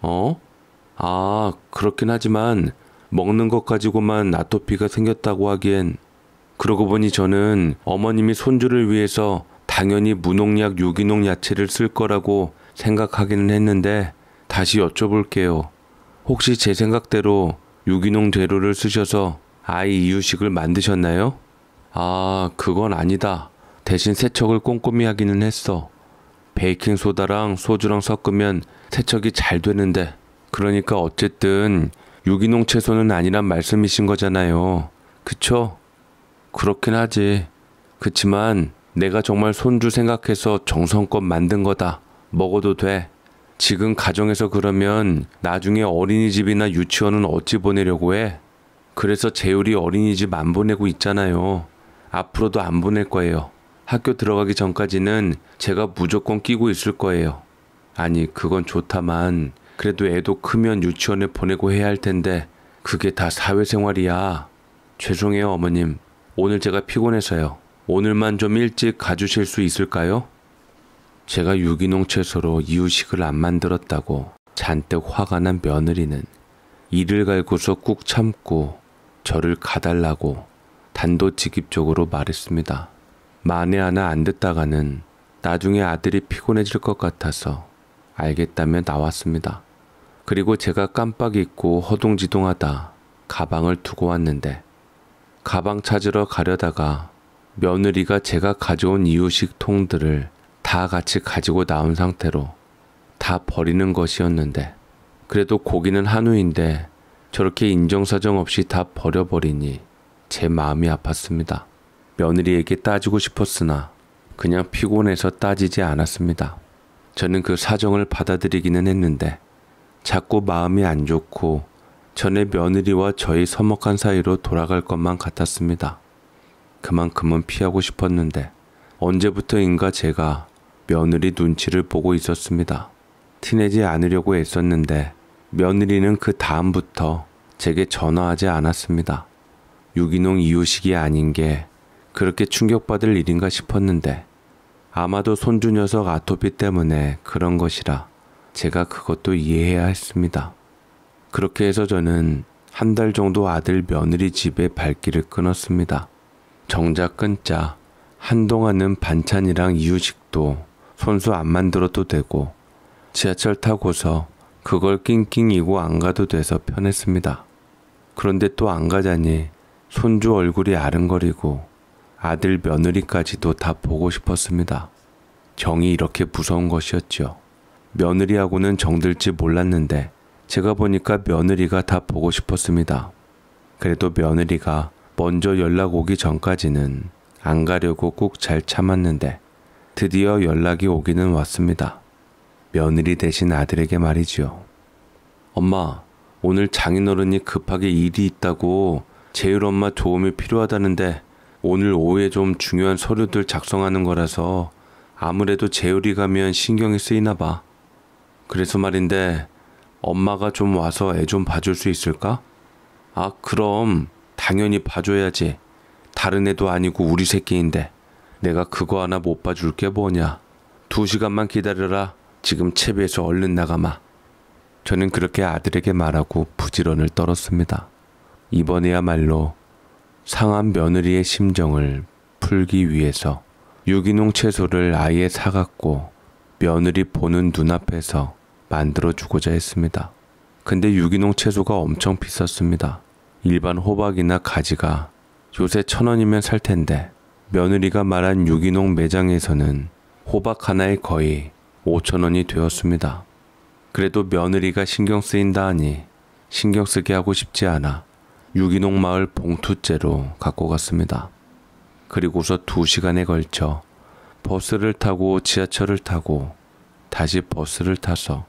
어? 아, 그렇긴 하지만 먹는 것 가지고만 아토피가 생겼다고 하기엔 그러고 보니 저는 어머님이 손주를 위해서 당연히 무농약 유기농 야채를 쓸 거라고 생각하기는 했는데 다시 여쭤볼게요. 혹시 제 생각대로 유기농 재료를 쓰셔서 아이 이유식을 만드셨나요? 아, 그건 아니다. 대신 세척을 꼼꼼히 하기는 했어. 베이킹소다랑 소주랑 섞으면 세척이 잘 되는데 그러니까 어쨌든 유기농 채소는 아니란 말씀이신 거잖아요. 그쵸? 그렇긴 하지. 그치만 내가 정말 손주 생각해서 정성껏 만든 거다. 먹어도 돼. 지금 가정에서 그러면 나중에 어린이집이나 유치원은 어찌 보내려고 해? 그래서 재율이 어린이집 안 보내고 있잖아요. 앞으로도 안 보낼 거예요. 학교 들어가기 전까지는 제가 무조건 끼고 있을 거예요. 아니, 그건 좋다만 그래도 애도 크면 유치원에 보내고 해야 할 텐데 그게 다 사회생활이야. 죄송해요, 어머님. 오늘 제가 피곤해서요. 오늘만 좀 일찍 가주실 수 있을까요? 제가 유기농 채소로 이유식을 안 만들었다고 잔뜩 화가 난 며느리는 이를 갈고서 꾹 참고 저를 가달라고 단도직입적으로 말했습니다. 만에 하나 안 듣다가는 나중에 아들이 피곤해질 것 같아서 알겠다며 나왔습니다. 그리고 제가 깜빡 잊고 허둥지둥하다 가방을 두고 왔는데 가방 찾으러 가려다가 며느리가 제가 가져온 이유식 통들을 다 같이 가지고 나온 상태로 다 버리는 것이었는데 그래도 고기는 한우인데 저렇게 인정사정 없이 다 버려버리니 제 마음이 아팠습니다. 며느리에게 따지고 싶었으나 그냥 피곤해서 따지지 않았습니다. 저는 그 사정을 받아들이기는 했는데 자꾸 마음이 안 좋고 전에 며느리와 저희 서먹한 사이로 돌아갈 것만 같았습니다. 그만큼은 피하고 싶었는데 언제부터인가 제가 며느리 눈치를 보고 있었습니다. 티내지 않으려고 애썼는데 며느리는 그 다음부터 제게 전화하지 않았습니다. 유기농 이유식이 아닌 게 그렇게 충격받을 일인가 싶었는데 아마도 손주 녀석 아토피 때문에 그런 것이라 제가 그것도 이해해야 했습니다. 그렇게 해서 저는 한 달 정도 아들 며느리 집에 발길을 끊었습니다. 정작 끊자 한동안은 반찬이랑 이유식도 손수 안 만들어도 되고 지하철 타고서 그걸 낑낑이고 안 가도 돼서 편했습니다. 그런데 또 안 가자니 손주 얼굴이 아른거리고 아들 며느리까지도 다 보고 싶었습니다. 정이 이렇게 무서운 것이었죠 며느리하고는 정들지 몰랐는데 제가 보니까 며느리가 다 보고 싶었습니다. 그래도 며느리가 먼저 연락 오기 전까지는 안 가려고 꾹잘 참았는데 드디어 연락이 오기는 왔습니다. 며느리 대신 아들에게 말이지요. 엄마, 오늘 장인어른이 급하게 일이 있다고 제일 엄마 도움이 필요하다는데 오늘 오후에 좀 중요한 서류들 작성하는 거라서 아무래도 재율이 가면 신경이 쓰이나 봐. 그래서 말인데 엄마가 좀 와서 애 좀 봐줄 수 있을까? 아, 그럼 당연히 봐줘야지. 다른 애도 아니고 우리 새끼인데 내가 그거 하나 못 봐줄 게 뭐냐. 두 시간만 기다려라. 지금 채비해서 얼른 나가마. 저는 그렇게 아들에게 말하고 부지런을 떨었습니다. 이번에야말로 상한 며느리의 심정을 풀기 위해서 유기농 채소를 아예 사갖고 며느리 보는 눈앞에서 만들어 주고자 했습니다. 근데 유기농 채소가 엄청 비쌌습니다. 일반 호박이나 가지가 요새 천 원이면 살 텐데 며느리가 말한 유기농 매장에서는 호박 하나에 거의 5천 원이 되었습니다. 그래도 며느리가 신경 쓰인다 하니 신경 쓰게 하고 싶지 않아 유기농 마을 봉투째로 갖고 갔습니다. 그리고서 두 시간에 걸쳐 버스를 타고 지하철을 타고 다시 버스를 타서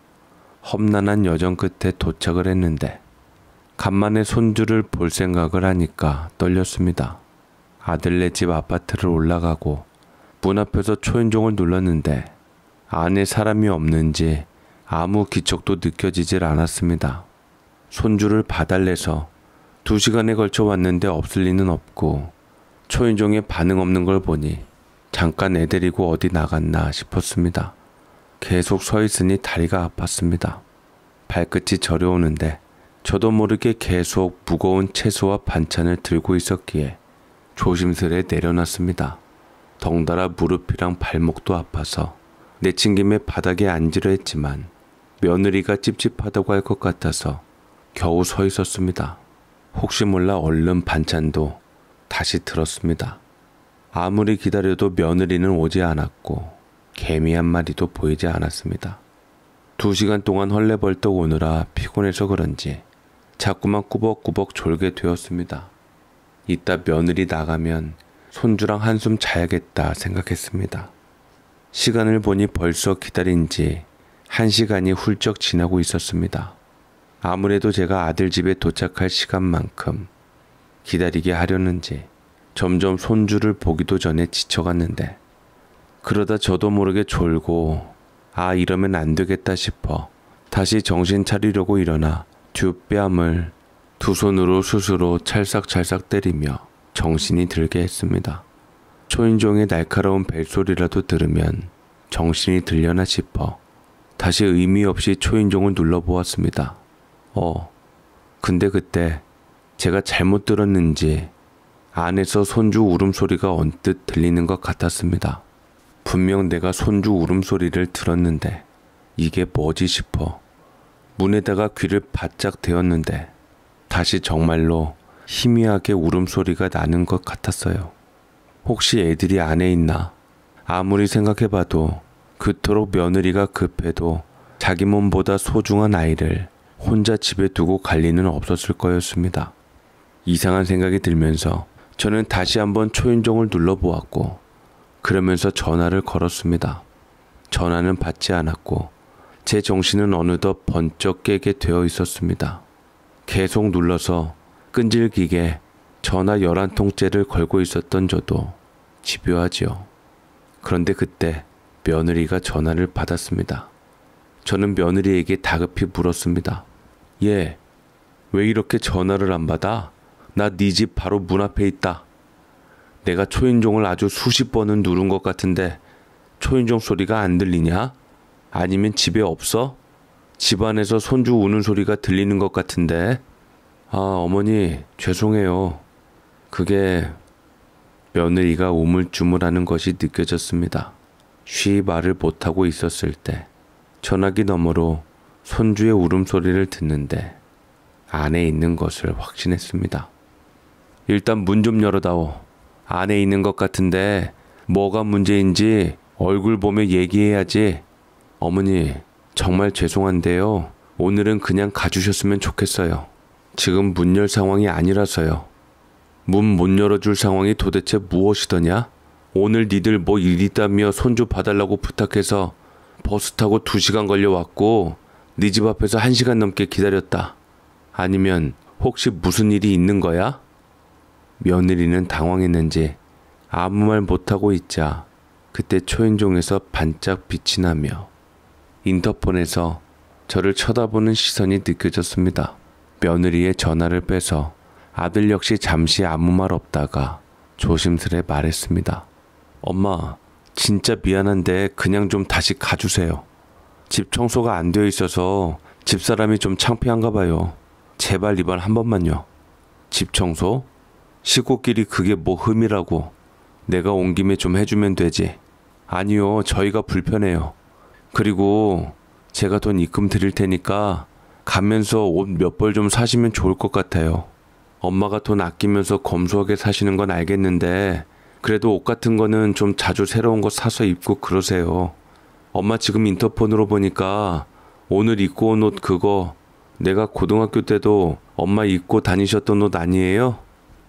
험난한 여정 끝에 도착을 했는데 간만에 손주를 볼 생각을 하니까 떨렸습니다. 아들네 집 아파트를 올라가고 문 앞에서 초인종을 눌렀는데 안에 사람이 없는지 아무 기척도 느껴지질 않았습니다. 손주를 봐달래서 두 시간에 걸쳐 왔는데 없을 리는 없고 초인종의 반응 없는 걸 보니 잠깐 애 데리고 어디 나갔나 싶었습니다. 계속 서 있으니 다리가 아팠습니다. 발끝이 저려오는데 저도 모르게 계속 무거운 채소와 반찬을 들고 있었기에 조심스레 내려놨습니다. 덩달아 무릎이랑 발목도 아파서 내친 김에 바닥에 앉으려 했지만 며느리가 찝찝하다고 할 것 같아서 겨우 서 있었습니다. 혹시 몰라 얼른 반찬도 다시 들었습니다. 아무리 기다려도 며느리는 오지 않았고 개미 한 마리도 보이지 않았습니다. 두 시간 동안 헐레벌떡 오느라 피곤해서 그런지 자꾸만 꾸벅꾸벅 졸게 되었습니다. 이따 며느리 나가면 손주랑 한숨 자야겠다 생각했습니다. 시간을 보니 벌써 기다린 지 한 시간이 훌쩍 지나고 있었습니다. 아무래도 제가 아들 집에 도착할 시간만큼 기다리게 하려는지 점점 손주를 보기도 전에 지쳐갔는데 그러다 저도 모르게 졸고 아 이러면 안 되겠다 싶어 다시 정신 차리려고 일어나 뒷뺨을 두 손으로 스스로 찰싹찰싹 때리며 정신이 들게 했습니다. 초인종의 날카로운 벨소리라도 들으면 정신이 들려나 싶어 다시 의미 없이 초인종을 눌러보았습니다. 어, 근데 그때 제가 잘못 들었는지 안에서 손주 울음소리가 언뜻 들리는 것 같았습니다. 분명 내가 손주 울음소리를 들었는데 이게 뭐지 싶어 문에다가 귀를 바짝 대었는데 다시 정말로 희미하게 울음소리가 나는 것 같았어요. 혹시 애들이 안에 있나? 아무리 생각해봐도 그토록 며느리가 급해도 자기 몸보다 소중한 아이를 혼자 집에 두고 갈 리는 없었을 거였습니다. 이상한 생각이 들면서 저는 다시 한번 초인종을 눌러보았고 그러면서 전화를 걸었습니다. 전화는 받지 않았고 제 정신은 어느덧 번쩍 깨게 되어 있었습니다. 계속 눌러서 끈질기게 전화 1 1 통째를 걸고 있었던 저도 집요하지요. 그런데 그때 며느리가 전화를 받았습니다. 저는 며느리에게 다급히 물었습니다. 예, 왜 이렇게 전화를 안 받아? 나 네 집 바로 문 앞에 있다. 내가 초인종을 아주 수십 번은 누른 것 같은데 초인종 소리가 안 들리냐? 아니면 집에 없어? 집안에서 손주 우는 소리가 들리는 것 같은데. 아, 어머니, 죄송해요. 그게 며느리가 우물쭈물하는 것이 느껴졌습니다. 쉬 말을 못하고 있었을 때. 전화기 너머로 손주의 울음소리를 듣는데 안에 있는 것을 확신했습니다. 일단 문 좀 열어다오. 안에 있는 것 같은데 뭐가 문제인지 얼굴 보며 얘기해야지. 어머니, 정말 죄송한데요. 오늘은 그냥 가주셨으면 좋겠어요. 지금 문 열 상황이 아니라서요. 문 못 열어줄 상황이 도대체 무엇이더냐? 오늘 니들 뭐 일 있다며 손주 봐달라고 부탁해서 버스 타고 2시간 걸려 왔고 네 집 앞에서 1시간 넘게 기다렸다. 아니면 혹시 무슨 일이 있는 거야? 며느리는 당황했는지 아무 말 못하고 있자 그때 초인종에서 반짝 빛이 나며 인터폰에서 저를 쳐다보는 시선이 느껴졌습니다. 며느리의 전화를 빼서 아들 역시 잠시 아무 말 없다가 조심스레 말했습니다. 엄마, 진짜 미안한데 그냥 좀 다시 가주세요. 집 청소가 안 되어 있어서 집사람이 좀 창피한가 봐요. 제발 이번 한 번만요. 집 청소? 식구끼리 그게 뭐 흠이라고. 내가 온 김에 좀 해주면 되지. 아니요, 저희가 불편해요. 그리고 제가 돈 입금 드릴 테니까 가면서 옷 몇 벌 좀 사시면 좋을 것 같아요. 엄마가 돈 아끼면서 검소하게 사시는 건 알겠는데 그래도 옷 같은 거는 좀 자주 새로운 거 사서 입고 그러세요. 엄마 지금 인터폰으로 보니까 오늘 입고 온 옷 그거 내가 고등학교 때도 엄마 입고 다니셨던 옷 아니에요?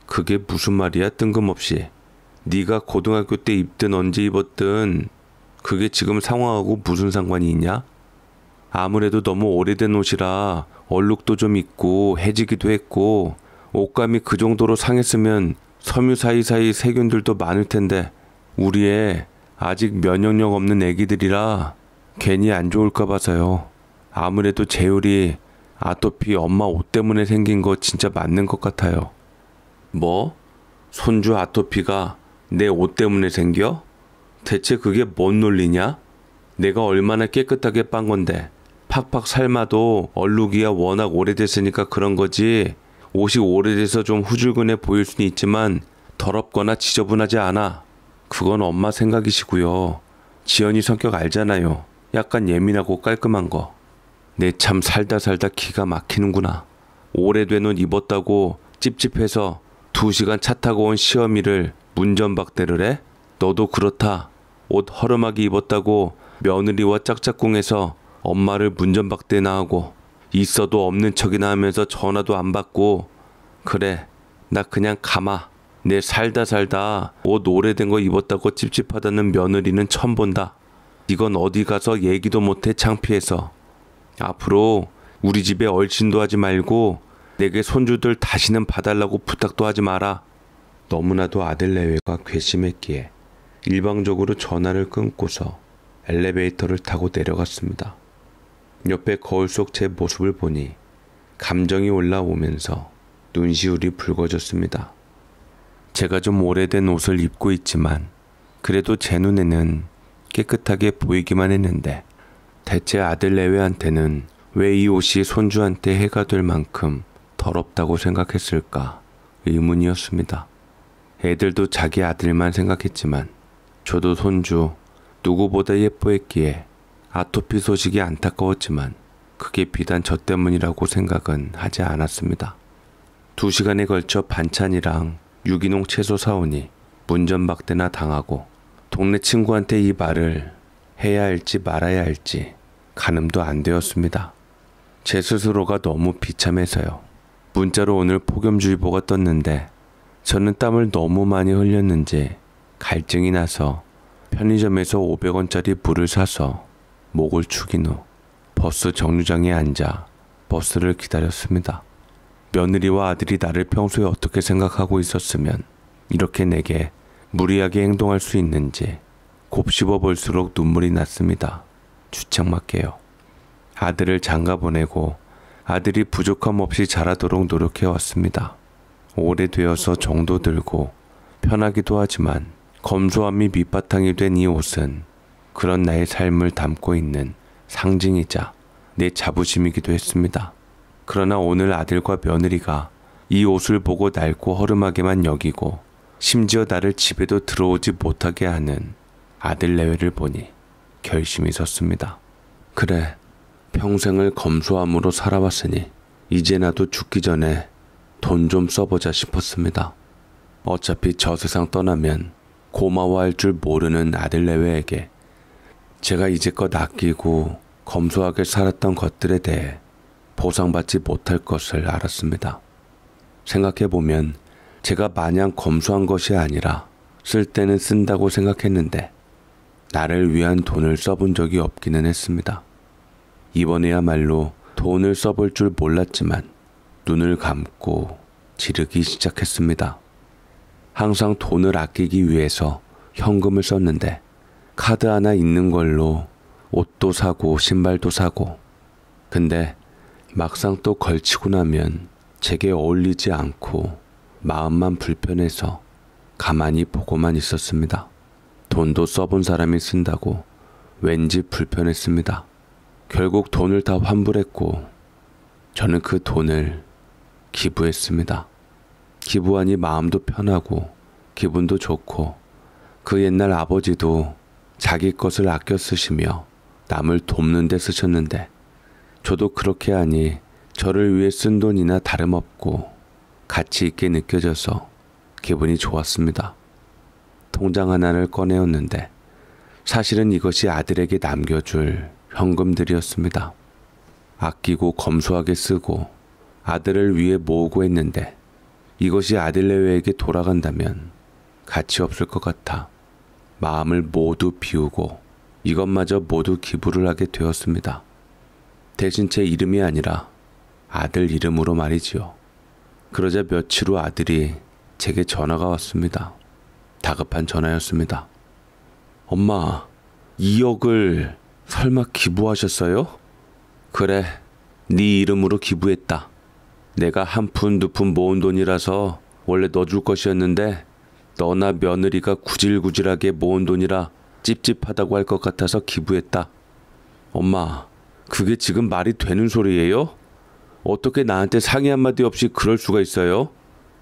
그게 무슨 말이야 뜬금없이. 네가 고등학교 때 입든 언제 입었든 그게 지금 상황하고 무슨 상관이 있냐? 아무래도 너무 오래된 옷이라 얼룩도 좀 있고 해지기도 했고 옷감이 그 정도로 상했으면 섬유 사이사이 세균들도 많을 텐데 우리 의 아직 면역력 없는 애기들이라 괜히 안 좋을까 봐서요. 아무래도 재율이 아토피 엄마 옷 때문에 생긴 거 진짜 맞는 것 같아요. 뭐? 손주 아토피가 내 옷 때문에 생겨? 대체 그게 뭔 논리냐? 내가 얼마나 깨끗하게 빤 건데. 팍팍 삶아도 얼룩이야 워낙 오래됐으니까 그런 거지. 옷이 오래돼서 좀 후줄근해 보일 수는 있지만 더럽거나 지저분하지 않아. 그건 엄마 생각이시고요. 지연이 성격 알잖아요. 약간 예민하고 깔끔한 거. 내 참 살다 살다 기가 막히는구나. 오래된 옷 입었다고 찝찝해서 두 시간 차 타고 온 시어미를 문전박대를 해? 너도 그렇다. 옷 허름하게 입었다고 며느리와 짝짝꿍해서 엄마를 문전박대나 하고 있어도 없는 척이나 하면서 전화도 안 받고 그래 나 그냥 가마 내 살다 살다 옷 오래된 거 입었다고 찝찝하다는 며느리는 처음 본다 이건 어디 가서 얘기도 못해 창피해서 앞으로 우리 집에 얼씬도 하지 말고 내게 손주들 다시는 봐달라고 부탁도 하지 마라 너무나도 아들 내외가 괘씸했기에 일방적으로 전화를 끊고서 엘리베이터를 타고 내려갔습니다. 옆에 거울 속 제 모습을 보니 감정이 올라오면서 눈시울이 붉어졌습니다. 제가 좀 오래된 옷을 입고 있지만 그래도 제 눈에는 깨끗하게 보이기만 했는데 대체 아들 내외한테는 왜 이 옷이 손주한테 해가 될 만큼 더럽다고 생각했을까 의문이었습니다. 애들도 자기 아들만 생각했지만 저도 손주 누구보다 예뻐했기에 아토피 소식이 안타까웠지만 그게 비단 저 때문이라고 생각은 하지 않았습니다. 두 시간에 걸쳐 반찬이랑 유기농 채소 사오니 문전박대나 당하고 동네 친구한테 이 말을 해야 할지 말아야 할지 가늠도 안 되었습니다. 제 스스로가 너무 비참해서요. 문자로 오늘 폭염주의보가 떴는데 저는 땀을 너무 많이 흘렸는지 갈증이 나서 편의점에서 500원짜리 물을 사서 목을 축인 후 버스 정류장에 앉아 버스를 기다렸습니다. 며느리와 아들이 나를 평소에 어떻게 생각하고 있었으면 이렇게 내게 무리하게 행동할 수 있는지 곱씹어 볼수록 눈물이 났습니다. 주책맞게요. 아들을 장가 보내고 아들이 부족함 없이 자라도록 노력해왔습니다. 오래되어서 정도 들고 편하기도 하지만 검소함이 밑바탕이 된 이 옷은 그런 나의 삶을 담고 있는 상징이자 내 자부심이기도 했습니다. 그러나 오늘 아들과 며느리가 이 옷을 보고 낡고 허름하게만 여기고 심지어 나를 집에도 들어오지 못하게 하는 아들 내외를 보니 결심이 섰습니다. 그래, 평생을 검소함으로 살아왔으니 이제 나도 죽기 전에 돈 좀 써보자 싶었습니다. 어차피 저 세상 떠나면 고마워할 줄 모르는 아들 내외에게 제가 이제껏 아끼고 검소하게 살았던 것들에 대해 보상받지 못할 것을 알았습니다. 생각해보면 제가 마냥 검소한 것이 아니라 쓸 때는 쓴다고 생각했는데 나를 위한 돈을 써본 적이 없기는 했습니다. 이번에야말로 돈을 써볼 줄 몰랐지만 눈을 감고 지르기 시작했습니다. 항상 돈을 아끼기 위해서 현금을 썼는데 카드 하나 있는 걸로 옷도 사고 신발도 사고. 근데 막상 또 걸치고 나면 제게 어울리지 않고 마음만 불편해서 가만히 보고만 있었습니다. 돈도 써본 사람이 쓴다고 왠지 불편했습니다. 결국 돈을 다 환불했고 저는 그 돈을 기부했습니다. 기부하니 마음도 편하고 기분도 좋고 그 옛날 아버지도 자기 것을 아껴 쓰시며 남을 돕는 데 쓰셨는데 저도 그렇게 하니 저를 위해 쓴 돈이나 다름없고 가치 있게 느껴져서 기분이 좋았습니다. 통장 하나를 꺼내었는데 사실은 이것이 아들에게 남겨줄 현금들이었습니다. 아끼고 검소하게 쓰고 아들을 위해 모으고 했는데 이것이 아들 내외에게 돌아간다면 가치 없을 것 같아 마음을 모두 비우고 이것마저 모두 기부를 하게 되었습니다. 대신 제 이름이 아니라 아들 이름으로 말이지요. 그러자 며칠 후 아들이 제게 전화가 왔습니다. 다급한 전화였습니다. 엄마, 2억을 설마 기부하셨어요? 그래, 네 이름으로 기부했다. 내가 한 푼 두 푼 모은 돈이라서 원래 넣어줄 것이었는데 너나 며느리가 구질구질하게 모은 돈이라 찝찝하다고 할 것 같아서 기부했다. 엄마, 그게 지금 말이 되는 소리예요? 어떻게 나한테 상의 한마디 없이 그럴 수가 있어요?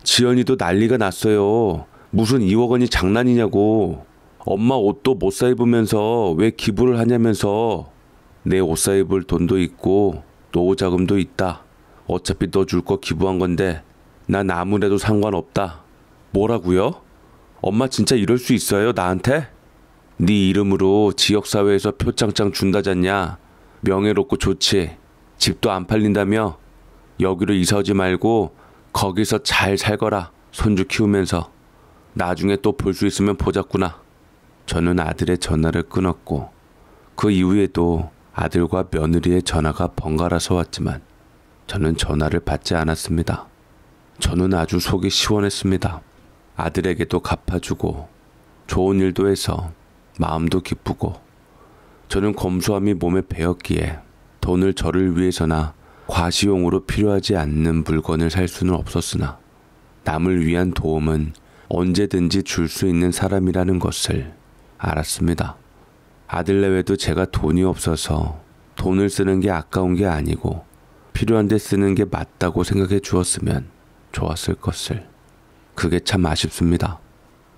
지연이도 난리가 났어요. 무슨 2억 원이 장난이냐고. 엄마 옷도 못사 입으면서 왜 기부를 하냐면서. 내 옷 사 입을 돈도 있고 노후 자금도 있다. 어차피 너 줄 거 기부한 건데 난 아무래도 상관없다. 뭐라고요? 엄마 진짜 이럴 수 있어요 나한테? 네 이름으로 지역사회에서 표창장 준다잖냐. 명예롭고 좋지. 집도 안 팔린다며. 여기로 이사 오지 말고 거기서 잘 살거라. 손주 키우면서. 나중에 또 볼 수 있으면 보자꾸나. 저는 아들의 전화를 끊었고 그 이후에도 아들과 며느리의 전화가 번갈아서 왔지만 저는 전화를 받지 않았습니다. 저는 아주 속이 시원했습니다. 아들에게도 갚아주고 좋은 일도 해서 마음도 기쁘고 저는 검소함이 몸에 배었기에 돈을 저를 위해서나 과시용으로 필요하지 않는 물건을 살 수는 없었으나 남을 위한 도움은 언제든지 줄 수 있는 사람이라는 것을 알았습니다. 아들 내외도 제가 돈이 없어서 돈을 쓰는 게 아까운 게 아니고 필요한데 쓰는 게 맞다고 생각해 주었으면 좋았을 것을. 그게 참 아쉽습니다.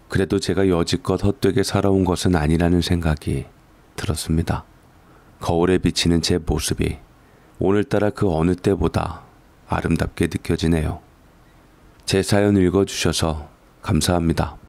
그래도 제가 여지껏 헛되게 살아온 것은 아니라는 생각이 들었습니다. 거울에 비치는 제 모습이 오늘따라 그 어느 때보다 아름답게 느껴지네요. 제 사연 읽어주셔서 감사합니다.